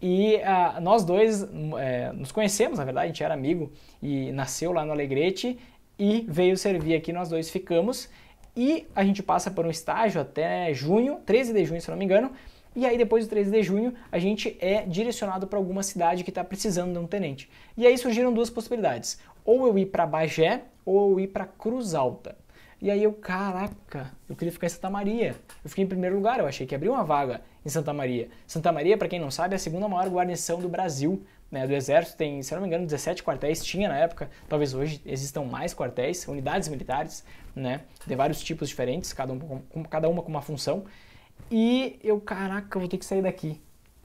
E ah, nós dois hum, é, nos conhecemos, na verdade, a gente era amigo e nasceu lá no Alegrete e veio servir aqui, nós dois ficamos e a gente passa por um estágio até junho, 13 de junho, se não me engano. E aí, depois do 13 de junho, a gente é direcionado para alguma cidade que está precisando de um tenente. E aí surgiram duas possibilidades: ou eu ir para Bagé, ou eu ir para Cruz Alta. E aí eu, caraca, eu queria ficar em Santa Maria. Eu fiquei em primeiro lugar, eu achei que abriu uma vaga em Santa Maria. Santa Maria, para quem não sabe, é a segunda maior guarnição do Brasil né, do Exército tem, se eu não me engano, 17 quartéis, tinha na época, talvez hoje existam mais quartéis, unidades militares, né, de vários tipos diferentes, cada, um, com, cada uma com uma função. E eu, caraca, eu vou ter que sair daqui.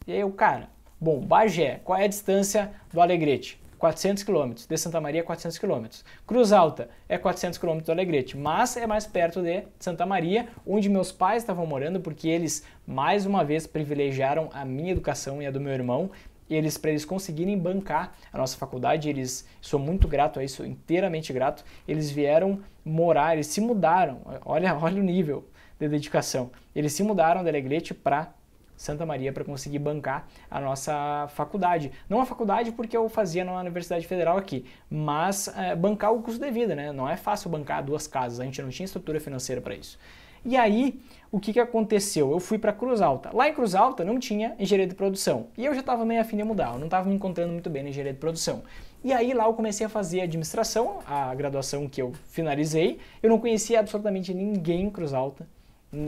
E aí eu, cara, bom, Bagé, qual é a distância do Alegrete? 400 quilômetros de Santa Maria 400 quilômetros Cruz Alta é 400 quilômetros do Alegrete, mas é mais perto de Santa Maria, onde meus pais estavam morando, porque eles mais uma vez privilegiaram a minha educação e a do meu irmão, e eles para eles conseguirem bancar a nossa faculdade, eles sou muito grato a isso, inteiramente grato. Eles vieram morar, eles se mudaram. Olha, (laughs) olha o nível de dedicação. Eles se mudaram da Alegrete para Santa Maria para conseguir bancar a nossa faculdade. Não a faculdade porque eu fazia na Universidade Federal aqui, mas é, bancar o custo de vida, né? Não é fácil bancar duas casas, a gente não tinha estrutura financeira para isso. E aí, o que, que aconteceu? Eu fui para Cruz Alta. Lá em Cruz Alta não tinha engenharia de produção. E eu já estava meio afim de mudar, eu não estava me encontrando muito bem na engenharia de produção. E aí lá eu comecei a fazer administração, a graduação que eu finalizei. Eu não conhecia absolutamente ninguém em Cruz Alta.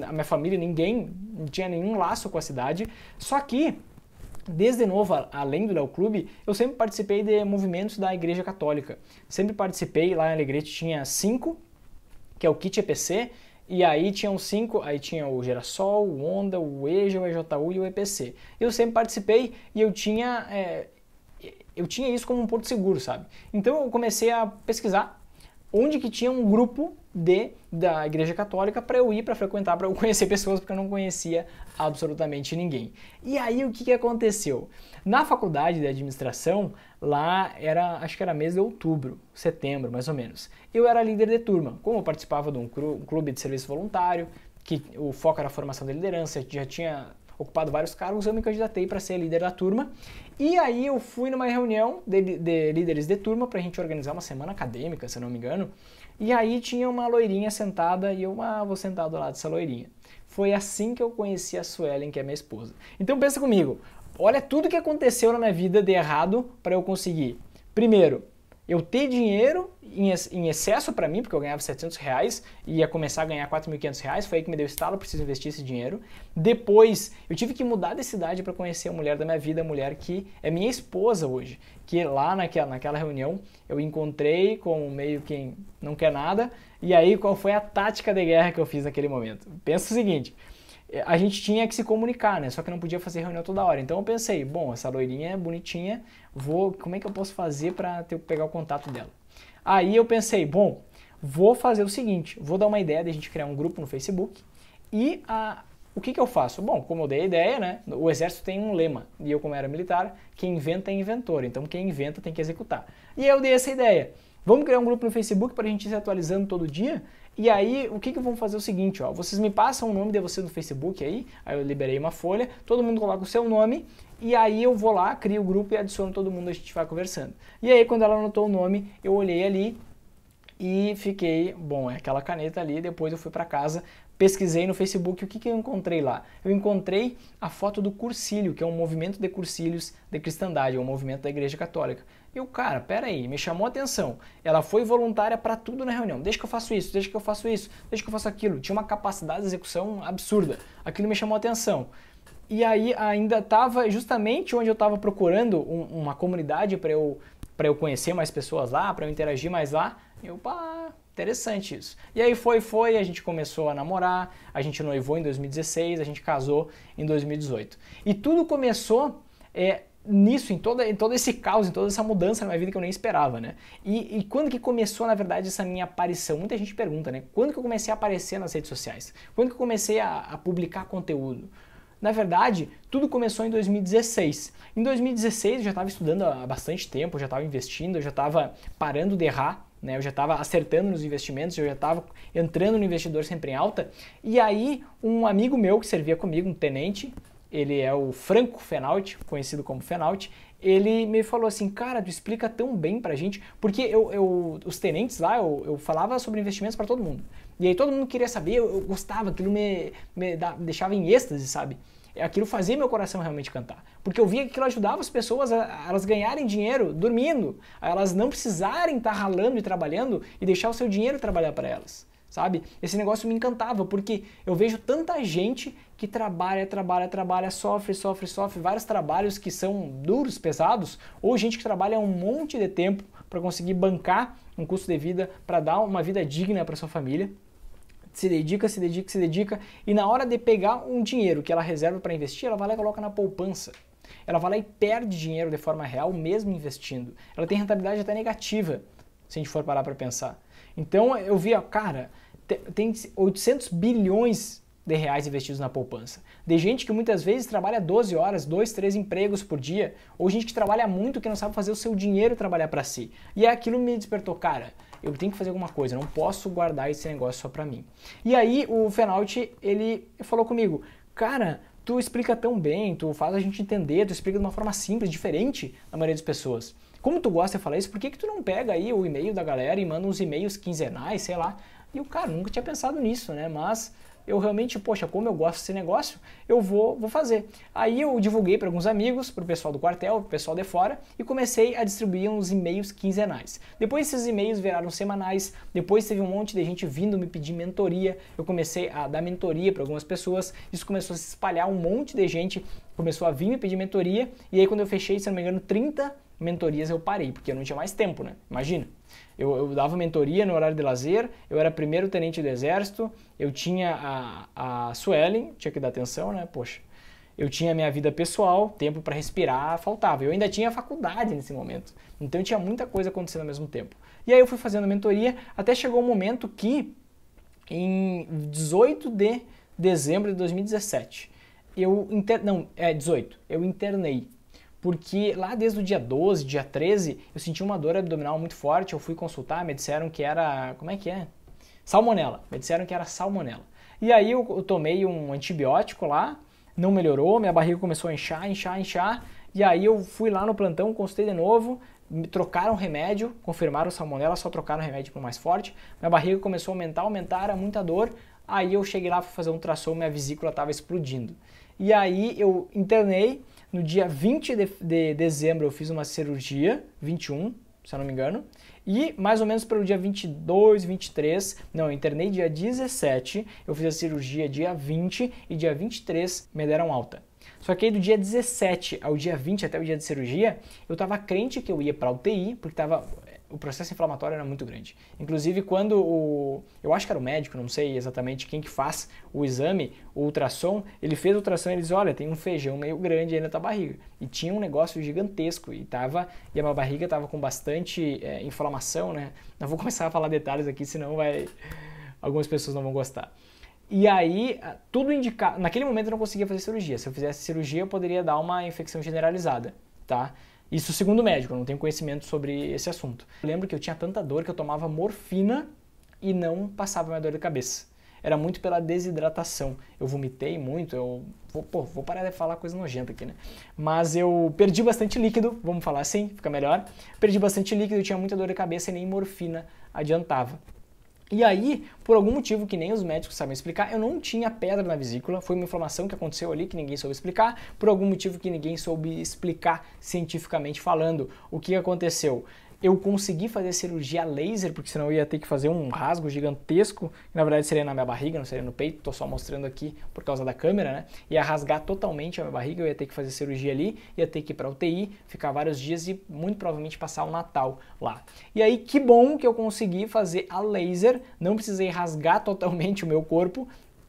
A minha família, ninguém, não tinha nenhum laço com a cidade. Só que Desde novo, além do Léo Clube, eu sempre participei de movimentos da Igreja Católica. Sempre participei, lá em Alegrete tinha cinco, que é o Kit EPC, e aí tinham cinco, aí tinha o Girassol, o onda o EJA, o EJU e o EPC. Eu sempre participei e eu tinha, é, eu tinha isso como um ponto seguro, sabe? Então eu comecei a pesquisar onde que tinha um grupo de da Igreja Católica para eu ir para frequentar, para eu (laughs) conhecer pessoas, porque eu não conhecia absolutamente ninguém. E aí o que, que aconteceu? Na faculdade de administração, Lá era, acho que era mês de outubro, setembro mais ou menos. Eu era líder de turma. Como eu participava de um clube de serviço voluntário, que o foco era a formação de liderança, já tinha ocupado vários cargos, eu me candidatei para ser líder da turma. E aí eu fui numa reunião de, de líderes de turma para a gente organizar uma semana acadêmica, se eu não me engano. E aí tinha uma loirinha sentada e eu, ah, vou sentar do lado dessa loirinha. Foi assim que eu conheci a Suelen, que é minha esposa. Então pensa comigo, olha tudo que aconteceu na minha vida de errado para eu conseguir. Primeiro, eu ter dinheiro em, excesso para mim, porque eu ganhava 700 reais e ia começar a ganhar 4.500 reais, foi aí que me deu estalo, preciso investir esse dinheiro. Depois, eu tive que mudar de cidade para conhecer a mulher da minha vida, a mulher que é minha esposa hoje, que lá naquela, naquela reunião eu encontrei com meio quem não quer nada, e aí qual foi a tática de guerra que eu fiz naquele momento? Pensa o seguinte, a gente tinha que se comunicar, né? Só que não podia fazer reunião toda hora. Então eu pensei, bom, essa loirinha é bonitinha, vou, como é que eu posso fazer para pegar o contato dela? Aí eu pensei, bom, vou fazer o seguinte, vou dar uma ideia de a gente criar um grupo no Facebook e a, o que, que eu faço? Bom, como eu dei a ideia, né? O exército tem um lema e eu como era militar, quem inventa é inventor, então quem inventa tem que executar. E aí eu dei essa ideia. Vamos criar um grupo no Facebook para a gente ir se atualizando todo dia? E aí, o que, que vão fazer é o seguinte, ó, vocês me passam o nome de vocês no Facebook aí, aí eu liberei uma folha, todo mundo coloca o seu nome, e aí eu vou lá, crio o grupo e adiciono todo mundo, a gente vai conversando. E aí, quando ela anotou o nome, eu olhei ali e fiquei, bom, é aquela caneta ali, depois eu fui para casa, pesquisei no Facebook o que, que eu encontrei lá. Eu encontrei a foto do cursilho, que é um movimento de cursilhos de cristandade, é um movimento da Igreja Católica e o cara, pera aí, me chamou a atenção. Ela foi voluntária para tudo na reunião. Deixa que eu faço isso, deixa que eu faço isso, deixa que eu faço aquilo. Tinha uma capacidade de execução absurda. Aquilo me chamou a atenção. E aí ainda estava justamente onde eu estava procurando um, uma comunidade para eu para eu conhecer mais pessoas lá, para eu interagir mais lá. Eu, pá, Interessante isso. E aí foi, foi, a gente começou a namorar, a gente noivou em 2016, a gente casou em 2018. E tudo começou é, nisso, em, toda, em todo esse caos, em toda essa mudança na minha vida que eu nem esperava, né? E, e, quando que começou, na verdade, essa minha aparição? Muita gente pergunta, né? Quando que eu comecei a aparecer nas redes sociais? Quando que eu comecei a, a publicar conteúdo? Na verdade, tudo começou em 2016. Em 2016 eu já estava estudando há bastante tempo, eu já estava investindo, eu já estava parando de errar, né? eu já estava acertando nos investimentos, eu já estava entrando no investidor sempre em alta. E aí, um amigo meu que servia comigo, um tenente, ele é o Franco Fenalt, conhecido como Fenalt, ele me falou assim, cara, tu explica tão bem pra gente, porque eu, eu os tenentes lá, eu, eu falava sobre investimentos para todo mundo. E aí todo mundo queria saber, eu, eu gostava, aquilo me, me da, deixava em êxtase, sabe? Aquilo fazia meu coração realmente cantar. Porque eu via que aquilo ajudava as pessoas a, a elas ganharem dinheiro dormindo, a elas não precisarem estar tá ralando e trabalhando e deixar o seu dinheiro trabalhar para elas sabe? Esse negócio me encantava porque eu vejo tanta gente que trabalha, trabalha, trabalha, sofre, sofre, sofre, vários trabalhos que são duros, pesados, ou gente que trabalha um monte de tempo para conseguir bancar um custo de vida, para dar uma vida digna para sua família. Se dedica, se dedica, se dedica, e na hora de pegar um dinheiro que ela reserva para investir, ela vai lá e coloca na poupança ela vai lá e perde dinheiro de forma real, mesmo investindo. Ela tem rentabilidade até negativa, se a gente for parar para pensar. Então eu ó cara, tem 800 bilhões de reais investidos na poupança. De gente que muitas vezes trabalha 12 horas, 2, 3 empregos por dia, ou gente que trabalha muito que não sabe fazer o seu dinheiro trabalhar para si. E é aquilo me despertou, cara, eu tenho que fazer alguma coisa, não posso guardar esse negócio só para mim. E aí o Fenalt, ele falou comigo, cara, tu explica tão bem, tu faz a gente entender, tu explica de uma forma simples, diferente da maioria das pessoas. Como tu gosta de falar isso, por que, que tu não pega aí o e-mail da galera e manda uns e-mails quinzenais, sei lá, e o cara nunca tinha pensado nisso, né? Mas eu realmente, poxa, como eu gosto desse negócio, eu vou, vou fazer. Aí eu divulguei para alguns amigos, para o pessoal do quartel, para o pessoal de fora, e comecei a distribuir uns e-mails quinzenais. Depois esses e-mails viraram semanais, depois teve um monte de gente vindo me pedir mentoria, eu comecei a dar mentoria para algumas pessoas, isso começou a se espalhar, um monte de gente começou a vir me pedir mentoria, e aí quando eu fechei, se não me engano, 30 mentorias eu parei, porque eu não tinha mais tempo, né? Imagina. Eu, eu, dava mentoria no horário de lazer, eu era primeiro tenente do exército, eu tinha a, a Suelen, tinha que dar atenção, né? Poxa. Eu tinha minha vida pessoal, tempo para respirar faltava. Eu ainda tinha faculdade nesse momento. Então eu tinha muita coisa acontecendo ao mesmo tempo. E aí eu fui fazendo mentoria até chegou um momento que em 18 de dezembro de 2017, eu inter... não, é 18, eu internei porque lá desde o dia 12, dia 13, eu senti uma dor abdominal muito forte, eu fui consultar, me disseram que era, como é que é? Salmonela. Me disseram que era salmonela. E aí eu, eu tomei um antibiótico lá, não melhorou, minha barriga começou a inchar, inchar, inchar, e aí eu fui lá no plantão, consultei de novo, me trocaram remédio, confirmaram salmonela, só trocaram o remédio para mais forte. Minha barriga começou a aumentar, aumentar, era muita dor. Aí eu cheguei lá para fazer um tração, minha vesícula estava explodindo. E aí eu internei, no dia 20 de, de dezembro eu fiz uma cirurgia, 21, se eu não me engano. E mais ou menos pelo dia 22, 23, não, eu internei dia 17, eu fiz a cirurgia dia 20 e dia 23 me deram alta. Só que aí do dia 17 ao dia 20, até o dia de cirurgia, eu tava crente que eu ia para UTI, porque tava o processo inflamatório era muito grande. Inclusive, quando o. Eu acho que era o médico, não sei exatamente quem que faz o exame, o ultrassom, ele fez o ultrassom e ele disse: olha, tem um feijão meio grande aí na tua barriga. E tinha um negócio gigantesco e tava. E a minha barriga tava com bastante é, inflamação, né? Não vou (laughs) começar a falar detalhes aqui, senão vai. Algumas pessoas não vão gostar. E aí, tudo indicava. Naquele momento eu não conseguia fazer cirurgia. Se eu fizesse cirurgia, eu poderia dar uma infecção generalizada, tá? Isso segundo o médico, eu não tenho conhecimento sobre esse assunto. Eu lembro que eu tinha tanta dor que eu tomava morfina e não passava minha dor de cabeça. Era muito pela desidratação. Eu vomitei muito, eu vou, pô, vou parar de falar coisa nojenta aqui, né? Mas eu perdi bastante líquido, vamos falar assim, fica melhor. Perdi bastante líquido, eu tinha muita dor de cabeça e nem morfina adiantava. E aí, por algum motivo que nem os médicos sabem explicar, eu não tinha pedra na vesícula, foi uma inflamação que aconteceu ali que ninguém soube explicar, por algum motivo que ninguém soube explicar cientificamente falando. O que aconteceu? eu consegui fazer cirurgia laser, porque senão eu ia ter que fazer um rasgo gigantesco, que na verdade seria na minha barriga, não seria no peito, estou só mostrando aqui por causa da câmera, né? Ia rasgar totalmente a minha barriga, eu ia ter que fazer cirurgia ali, ia ter que ir para UTI, ficar vários dias e muito provavelmente passar o Natal lá. E aí que bom que eu consegui fazer a laser, não precisei rasgar (laughs) totalmente o meu corpo,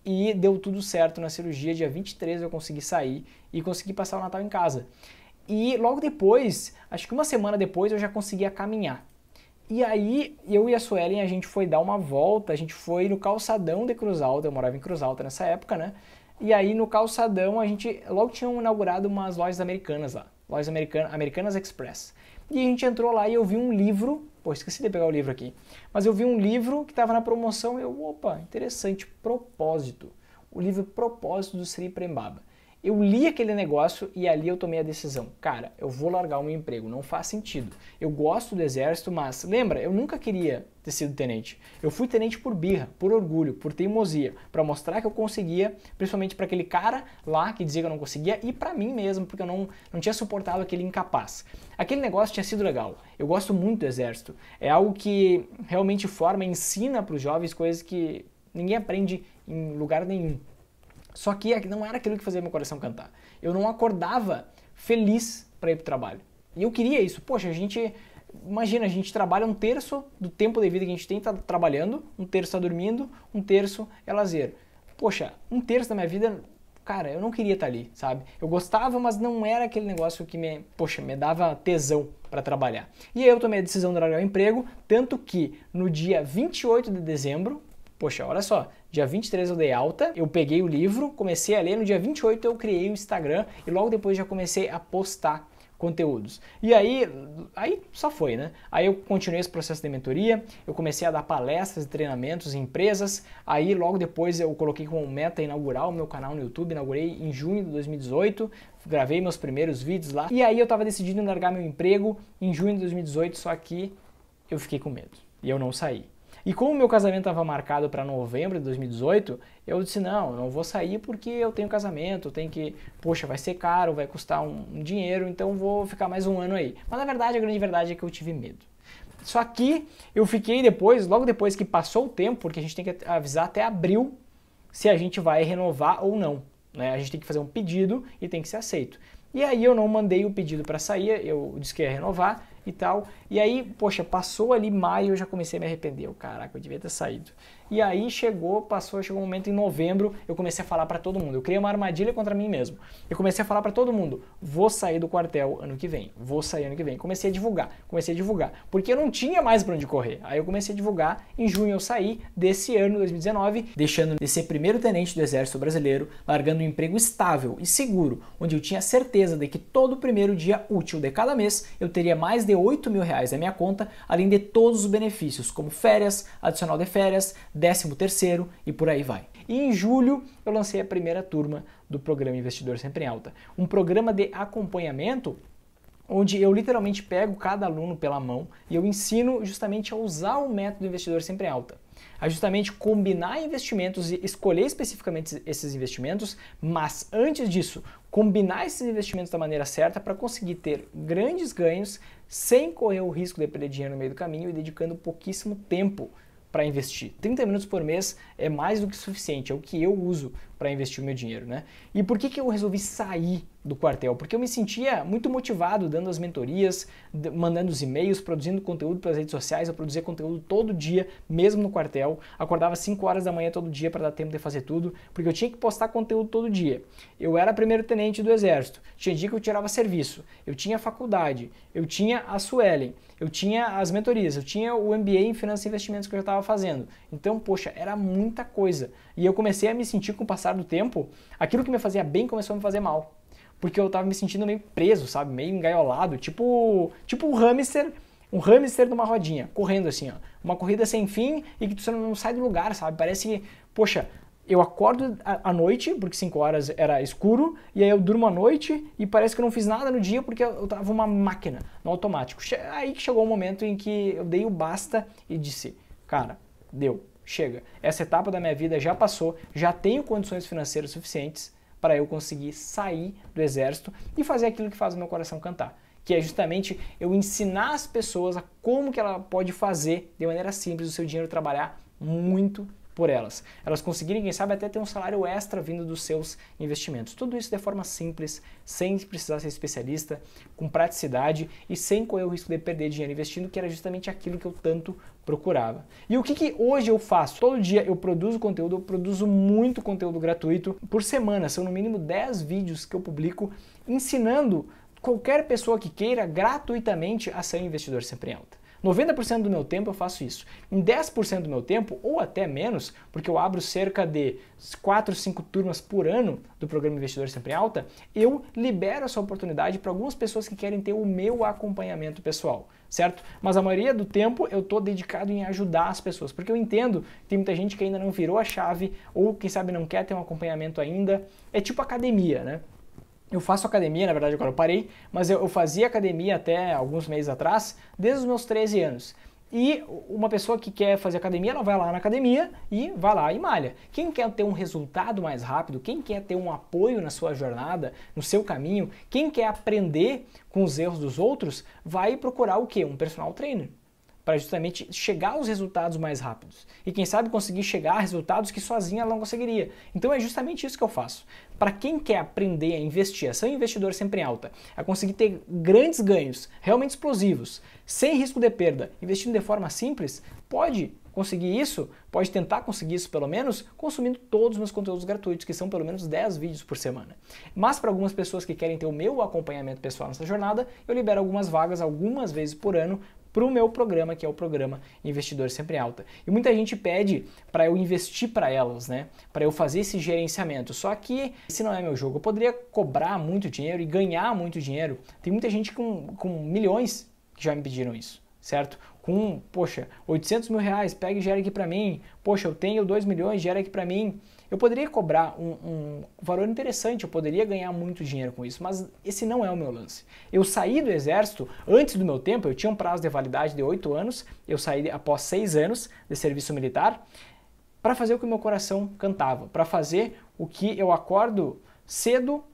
e deu tudo certo na cirurgia. Dia 23 eu consegui sair e consegui passar o Natal em casa. E logo depois, acho que uma semana depois, eu já conseguia caminhar. E aí, eu e a Suelen, a gente foi dar uma volta, a gente foi no calçadão de Cruz Alta, eu morava em Cruz Alta nessa época, né? E aí, no calçadão, a gente logo tinham inaugurado umas lojas americanas lá, lojas americanas, Americanas Express. E a gente entrou lá e eu vi um livro, pô, esqueci de pegar o livro aqui, mas eu vi um livro que estava na promoção e eu, opa, interessante, Propósito. O livro Propósito do Sri Prembaba eu li aquele negócio e ali eu tomei a decisão. Cara, eu vou largar o meu emprego, não faz sentido. Eu gosto do exército, mas lembra, eu nunca queria ter sido tenente. Eu fui tenente por birra, por orgulho, por teimosia, para mostrar que eu conseguia, principalmente para aquele cara lá que dizia que eu não conseguia e para mim mesmo, porque eu não, não tinha suportado aquele incapaz. Aquele negócio tinha sido legal. Eu gosto muito do exército. É algo que realmente forma, ensina para os jovens coisas que ninguém aprende em lugar nenhum. Só é que não era aquilo que fazia meu coração cantar. Eu não acordava feliz para ir pro trabalho. E eu queria isso. Poxa, a gente imagina, a gente trabalha um terço do tempo de vida que a gente tem tá trabalhando, um terço tá dormindo, um terço é lazer. Poxa, um terço da minha vida, cara, eu não queria estar tá ali, sabe? Eu gostava, mas não era aquele negócio que me, poxa, me dava tesão para trabalhar. E aí eu tomei a decisão de largar o emprego, tanto que no dia 28 de dezembro, poxa, olha só, Dia 23 eu dei alta, eu peguei o livro, comecei a ler, no dia 28 eu criei o Instagram e logo depois já comecei a postar conteúdos. E aí, aí só foi, né? Aí eu continuei esse processo de mentoria, eu comecei a dar palestras e treinamentos em empresas, aí logo depois eu coloquei como meta inaugurar o meu canal no YouTube, inaugurei em junho de 2018, gravei meus primeiros vídeos lá, e aí eu estava decidindo largar meu emprego em junho de 2018, só que eu fiquei com medo e eu não saí. E como o meu casamento estava marcado para novembro de 2018, eu disse: não, não vou sair porque eu tenho casamento, tem que. Poxa, vai ser caro, vai custar um, um dinheiro, então vou ficar mais um ano aí. Mas na verdade, a grande verdade é que eu tive medo. Só que eu fiquei depois, logo depois que passou o tempo, porque a gente tem que avisar até abril se a gente vai renovar ou não. Né? A gente tem que fazer um pedido e tem que ser aceito. E aí eu não mandei o pedido para sair, eu disse que ia renovar, e tal. E aí, poxa, passou ali maio, eu já comecei a me arrepender. Eu, caraca, eu devia ter saído. E aí chegou, passou, chegou um momento em novembro, eu comecei a falar para todo mundo. Eu criei uma armadilha contra mim mesmo. Eu comecei a falar para todo mundo: vou sair do quartel ano que vem, vou sair ano que vem. Comecei a divulgar, comecei a divulgar, porque eu não tinha mais para onde correr. Aí eu comecei a divulgar, em junho eu saí desse ano 2019, deixando de ser primeiro tenente do Exército Brasileiro, largando um emprego estável e seguro, onde eu tinha certeza de que todo primeiro dia útil de cada mês eu teria mais de 8 mil reais na minha conta, além de todos os benefícios, como férias, adicional de férias, décimo terceiro e por aí vai. E em julho eu lancei a primeira turma do programa Investidor Sempre em Alta, um programa de acompanhamento onde eu literalmente pego cada aluno pela mão e eu ensino justamente a usar o método investidor sempre alta, a justamente combinar investimentos e escolher especificamente esses investimentos, mas antes disso, combinar esses investimentos da maneira certa para conseguir ter grandes ganhos sem correr o risco de perder dinheiro no meio do caminho e dedicando pouquíssimo tempo para investir. 30 minutos por mês é mais do que suficiente, é o que eu uso para investir o meu dinheiro, né? E por que, que eu resolvi sair do quartel? Porque eu me sentia muito motivado dando as mentorias, mandando os e-mails, produzindo conteúdo pelas redes sociais, eu produzia conteúdo todo dia, mesmo no quartel. Acordava 5 horas da manhã todo dia para dar tempo de fazer tudo, porque eu tinha que postar conteúdo todo dia. Eu era primeiro tenente do exército, tinha dia que eu tirava serviço, eu tinha faculdade, eu tinha a Suelen, eu tinha as mentorias, eu tinha o MBA em finanças e investimentos que eu já estava fazendo. Então, poxa, era muita coisa. E eu comecei a me sentir com o passar do tempo, aquilo que me fazia bem começou a me fazer mal. Porque eu tava me sentindo meio preso, sabe? Meio engaiolado, tipo, tipo um hamster, um hamster numa rodinha, correndo assim, ó. Uma corrida sem fim e que tu não sai do lugar, sabe? Parece que, poxa, eu acordo à noite, porque 5 horas era escuro, e aí eu durmo à noite e parece que eu não fiz nada no dia porque eu tava uma máquina no automático. Aí que chegou o um momento em que eu dei o basta e disse, cara, deu, chega, essa etapa da minha vida já passou, já tenho condições financeiras suficientes para eu conseguir sair do exército e fazer aquilo que faz o meu coração cantar, que é justamente eu ensinar as pessoas a como que ela pode fazer de maneira simples o seu dinheiro trabalhar muito por elas. Elas conseguirem, quem sabe, até ter um salário extra vindo dos seus investimentos. Tudo isso de forma simples, sem precisar ser especialista, com praticidade e sem correr o risco de perder dinheiro investindo, que era justamente aquilo que eu tanto procurava. E o que, que hoje eu faço? Todo dia eu produzo conteúdo, eu produzo muito conteúdo gratuito. Por semana são no mínimo 10 vídeos que eu publico ensinando qualquer pessoa que queira gratuitamente a ser um investidor sempre alta. 90% do meu tempo eu faço isso. Em 10% do meu tempo, ou até menos, porque eu abro cerca de 4, 5 turmas por ano do programa Investidor Sempre Alta, eu libero essa oportunidade para algumas pessoas que querem ter o meu acompanhamento pessoal, certo? Mas a maioria do tempo eu estou dedicado em ajudar as pessoas, porque eu entendo que tem muita gente que ainda não virou a chave ou quem sabe não quer ter um acompanhamento ainda. É tipo academia, né? Eu faço academia, na verdade agora eu parei, mas eu, eu fazia academia até alguns meses atrás, desde os meus 13 anos. E uma pessoa que quer fazer academia, ela vai lá na academia e vai lá e malha. Quem quer ter um resultado mais rápido, quem quer ter um apoio na sua jornada, no seu caminho, quem quer aprender com os erros dos outros, vai procurar o quê? Um personal trainer. Para justamente chegar aos resultados mais rápidos. E quem sabe conseguir chegar a resultados que sozinha ela não conseguiria. Então é justamente isso que eu faço para quem quer aprender a investir, a ser um investidor é sempre em alta, a conseguir ter grandes ganhos, realmente explosivos, sem risco de perda, investindo de forma simples, pode conseguir isso, pode tentar conseguir isso pelo menos, consumindo todos os meus conteúdos gratuitos, que são pelo menos 10 vídeos por semana. Mas para algumas pessoas que querem ter o meu acompanhamento pessoal nessa jornada, eu libero algumas vagas algumas vezes por ano para o meu programa, que é o programa Investidor Sempre Alta. E muita gente pede para eu investir para elas, né? Para eu fazer esse gerenciamento. Só que esse não é meu jogo. Eu poderia cobrar muito dinheiro e ganhar muito dinheiro. Tem muita gente com, com milhões que já me pediram isso, certo? Com, poxa, 800 mil reais, pega e gera aqui para mim. Poxa, eu tenho 2 milhões, gera aqui para mim. Eu poderia cobrar um, um, valor interessante, eu poderia ganhar muito dinheiro com isso, mas esse não é o meu lance. Eu saí do exército antes do meu tempo, eu tinha um prazo de validade de 8 anos, eu saí após 6 anos de serviço militar, para fazer o que o meu coração cantava, para fazer o que eu acordo cedo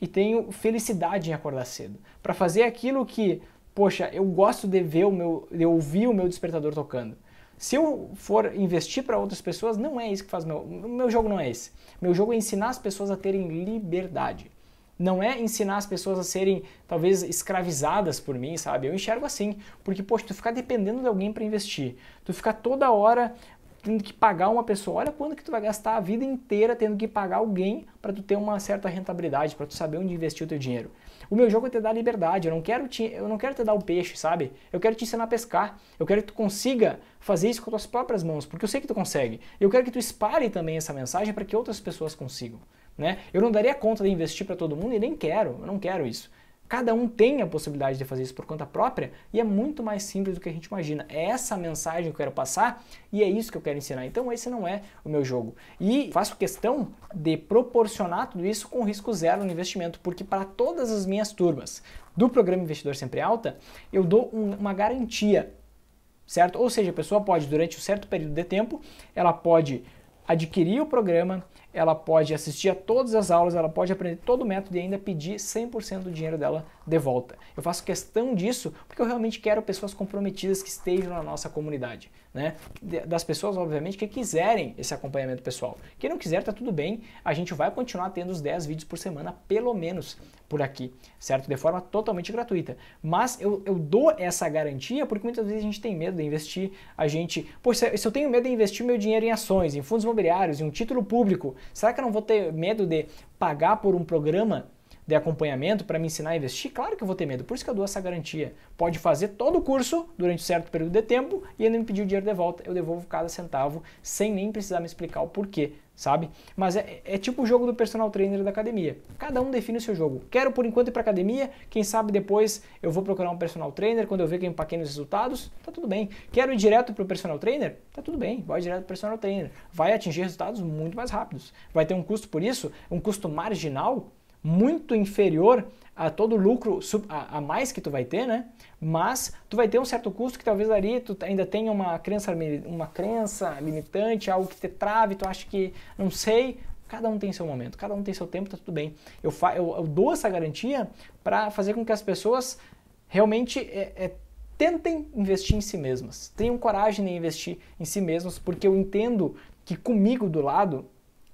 e tenho felicidade em acordar cedo, para fazer aquilo que, poxa, eu gosto de ver o meu, de ouvir o meu despertador tocando. Se eu for investir para outras pessoas, não é isso que faz meu. Meu jogo não é esse. Meu jogo é ensinar as pessoas a terem liberdade. Não é ensinar as pessoas a serem, talvez, escravizadas por mim, sabe? Eu enxergo assim. Porque, poxa, tu ficar dependendo de alguém para investir, tu ficar toda hora tendo que pagar uma pessoa. Olha quanto que tu vai gastar a vida inteira tendo que pagar alguém para tu ter uma certa rentabilidade, para tu saber onde investir o teu dinheiro. O meu jogo é te dar liberdade, eu não quero te, eu não quero te dar o peixe, sabe? Eu quero te ensinar a pescar, eu quero que tu consiga fazer isso com tuas próprias mãos, porque eu sei que tu consegue. Eu quero que tu espalhe também essa mensagem para que outras pessoas consigam. Né? Eu não daria conta de investir para todo mundo e nem quero, eu não quero isso. Cada um tem a possibilidade de fazer isso por conta própria e é muito mais simples do que a gente imagina. É essa a mensagem que eu quero passar e é isso que eu quero ensinar. Então esse não é o meu jogo. E faço questão de proporcionar tudo isso com risco zero no investimento, porque para todas as minhas turmas do programa Investidor Sempre Alta, eu dou um, uma garantia, certo? Ou seja, a pessoa pode, durante um certo período de tempo, ela pode adquirir o programa, ela pode assistir a todas as aulas, ela pode aprender todo o método e ainda pedir 100% do dinheiro dela de volta. Eu faço questão disso porque eu realmente quero pessoas comprometidas que estejam na nossa comunidade, né? Das pessoas, obviamente, que quiserem esse acompanhamento pessoal. Quem não quiser, tá tudo bem, a gente vai continuar tendo os 10 vídeos por semana, pelo menos, por aqui, certo? De forma totalmente gratuita. Mas eu, eu dou essa garantia porque muitas vezes a gente tem medo de investir, a gente... poxa, se eu tenho medo de investir meu dinheiro em ações, em fundos imobiliários, em um título público, será que eu não vou ter medo de pagar por um programa de acompanhamento para me ensinar a investir, claro que eu vou ter medo. Por isso que eu dou essa garantia. Pode fazer todo o curso durante um certo período de tempo e ainda me pedir o dinheiro de volta. Eu devolvo cada centavo sem nem precisar me explicar o porquê, sabe? Mas é, é tipo o jogo do personal trainer da academia. Cada um define o seu jogo. Quero por enquanto ir para academia, quem sabe depois eu vou procurar um personal trainer quando eu ver que eu empaquei nos resultados, tá tudo bem. Quero ir direto para o personal trainer? Tá tudo bem, vai direto para o personal trainer. Vai atingir resultados muito mais rápidos. Vai ter um custo por isso, um custo marginal muito inferior a todo lucro a, mais que tu vai ter, né? Mas tu vai ter um certo custo que talvez ali tu ainda tenha uma crença, uma crença limitante, algo que te trave, tu acha que não sei. Cada um tem seu momento, cada um tem seu tempo, tá tudo bem. Eu, fa eu, eu dou essa garantia para fazer com que as pessoas realmente é, é, tentem investir em si mesmas. Tenham coragem em investir em si mesmas, porque eu entendo que comigo do lado,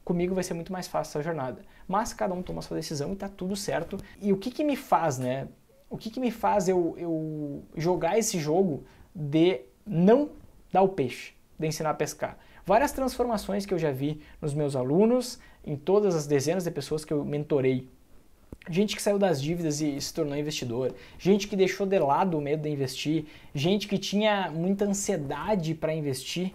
comigo vai ser muito mais fácil essa jornada mas cada um toma a sua decisão e tá tudo certo. E o que que me faz, né? O que que me faz eu, eu jogar esse jogo de não dar o peixe, de ensinar a pescar? Várias transformações que eu já vi nos meus alunos, em todas as dezenas de pessoas que eu mentorei Gente que saiu das dívidas e se tornou investidor, gente que deixou de lado o medo de investir, gente que tinha muita ansiedade para investir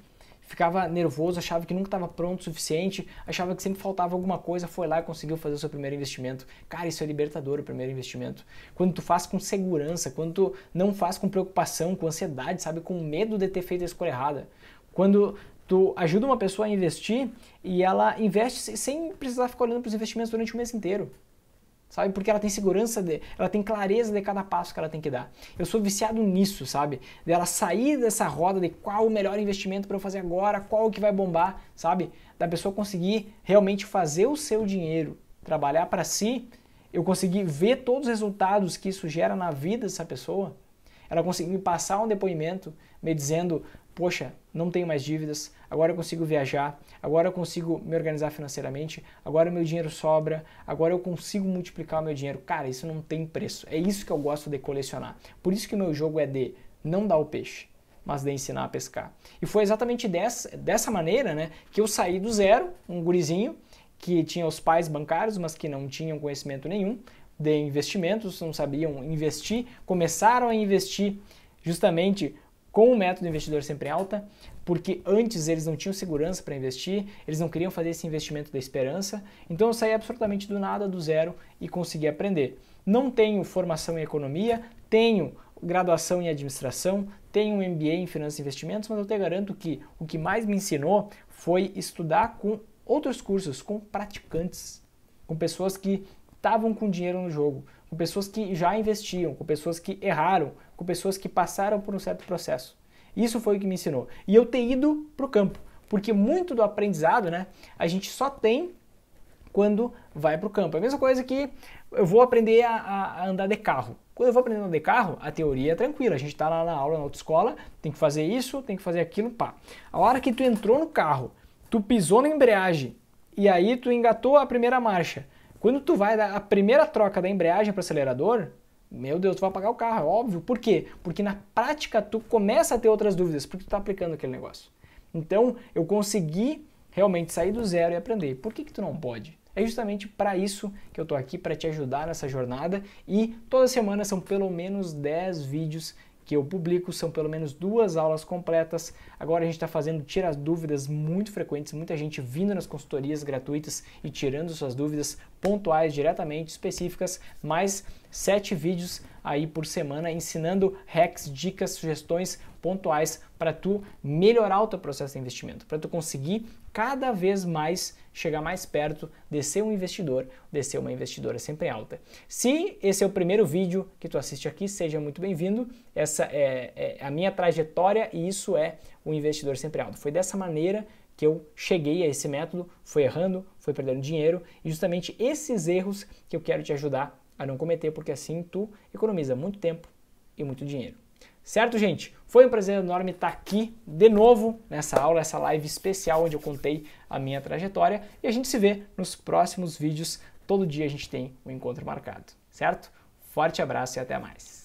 ficava nervoso, achava que nunca estava pronto o suficiente, achava que sempre faltava alguma coisa, foi lá e conseguiu fazer o seu primeiro investimento. Cara, isso é libertador, o primeiro investimento. Quando tu faz com segurança, quando tu não faz com preocupação, com ansiedade, sabe, com medo de ter feito a escolha errada. Quando tu ajuda uma pessoa a investir e ela investe sem precisar ficar olhando para os investimentos durante o mês inteiro sabe? Porque ela tem segurança, de, ela tem clareza de cada passo que ela tem que dar. Eu sou viciado nisso, sabe? Dela de sair dessa roda de qual o melhor investimento para eu fazer agora, qual o que vai bombar, sabe? Da pessoa conseguir realmente fazer o seu dinheiro trabalhar para si, eu conseguir ver todos os resultados que isso gera na vida dessa pessoa. Ela conseguiu me passar um depoimento me dizendo: "Poxa, não tenho mais dívidas, agora eu consigo viajar, agora eu consigo me organizar financeiramente, agora o meu dinheiro sobra, agora eu consigo multiplicar o meu dinheiro. Cara, isso não tem preço. É isso que eu gosto de colecionar. Por isso que o meu jogo é de não dar o peixe, mas de ensinar a pescar. E foi exatamente dessa, dessa maneira né, que eu saí do zero, um gurizinho que tinha os pais bancários, mas que não tinham conhecimento nenhum de investimentos, não sabiam investir, começaram a investir justamente com o método investidor sempre alta, porque antes eles não tinham segurança para investir, eles não queriam fazer esse investimento da esperança, então eu saí absolutamente do nada, do zero e consegui aprender. Não tenho formação em economia, tenho graduação em administração, tenho um MBA em finanças e investimentos, mas eu te garanto que o que mais me ensinou foi estudar com outros cursos, com praticantes, com pessoas que estavam com dinheiro no jogo, com pessoas que já investiam, com pessoas que erraram, com pessoas que passaram por um certo processo. Isso foi o que me ensinou. E eu ter ido para o campo, porque muito do aprendizado, né, a gente só tem quando vai para o campo. É a mesma coisa que eu vou aprender a, a, andar de carro. Quando eu vou aprender a andar de carro, a teoria é tranquila. A gente está lá na aula, na autoescola, tem que fazer isso, tem que fazer aquilo, pá. A hora que tu entrou no carro, tu pisou na embreagem e aí tu engatou a primeira marcha, quando tu vai dar a primeira troca da embreagem para acelerador, meu Deus, tu vai apagar o carro, é óbvio. Por quê? Porque na prática tu começa a ter outras dúvidas, porque tu está aplicando aquele negócio. Então, eu consegui realmente sair do zero e aprender. Por que, que tu não pode? É justamente para isso que eu estou aqui, para te ajudar nessa jornada. E toda semana são pelo menos 10 vídeos que eu publico, são pelo menos duas aulas completas. Agora a gente está fazendo tirar dúvidas muito frequentes, muita gente vindo nas consultorias gratuitas e tirando suas dúvidas pontuais, diretamente específicas, mais sete vídeos aí por semana ensinando hacks, dicas, sugestões pontuais para tu melhorar o teu processo de investimento, para tu conseguir cada vez mais chegar mais perto de ser um investidor, de ser uma investidora sempre alta. Se esse é o primeiro vídeo que tu assiste aqui, seja muito bem-vindo. Essa é, é a minha trajetória e isso é o investidor sempre alto. Foi dessa maneira que eu cheguei a esse método, foi errando, foi perdendo dinheiro e justamente esses erros que eu quero te ajudar a não cometer, porque assim tu economiza muito tempo e muito dinheiro. Certo, gente? Foi um prazer enorme estar aqui de novo nessa aula, essa live especial onde eu contei a minha trajetória e a gente se vê nos próximos vídeos. Todo dia a gente tem um encontro marcado, certo? Forte abraço e até mais.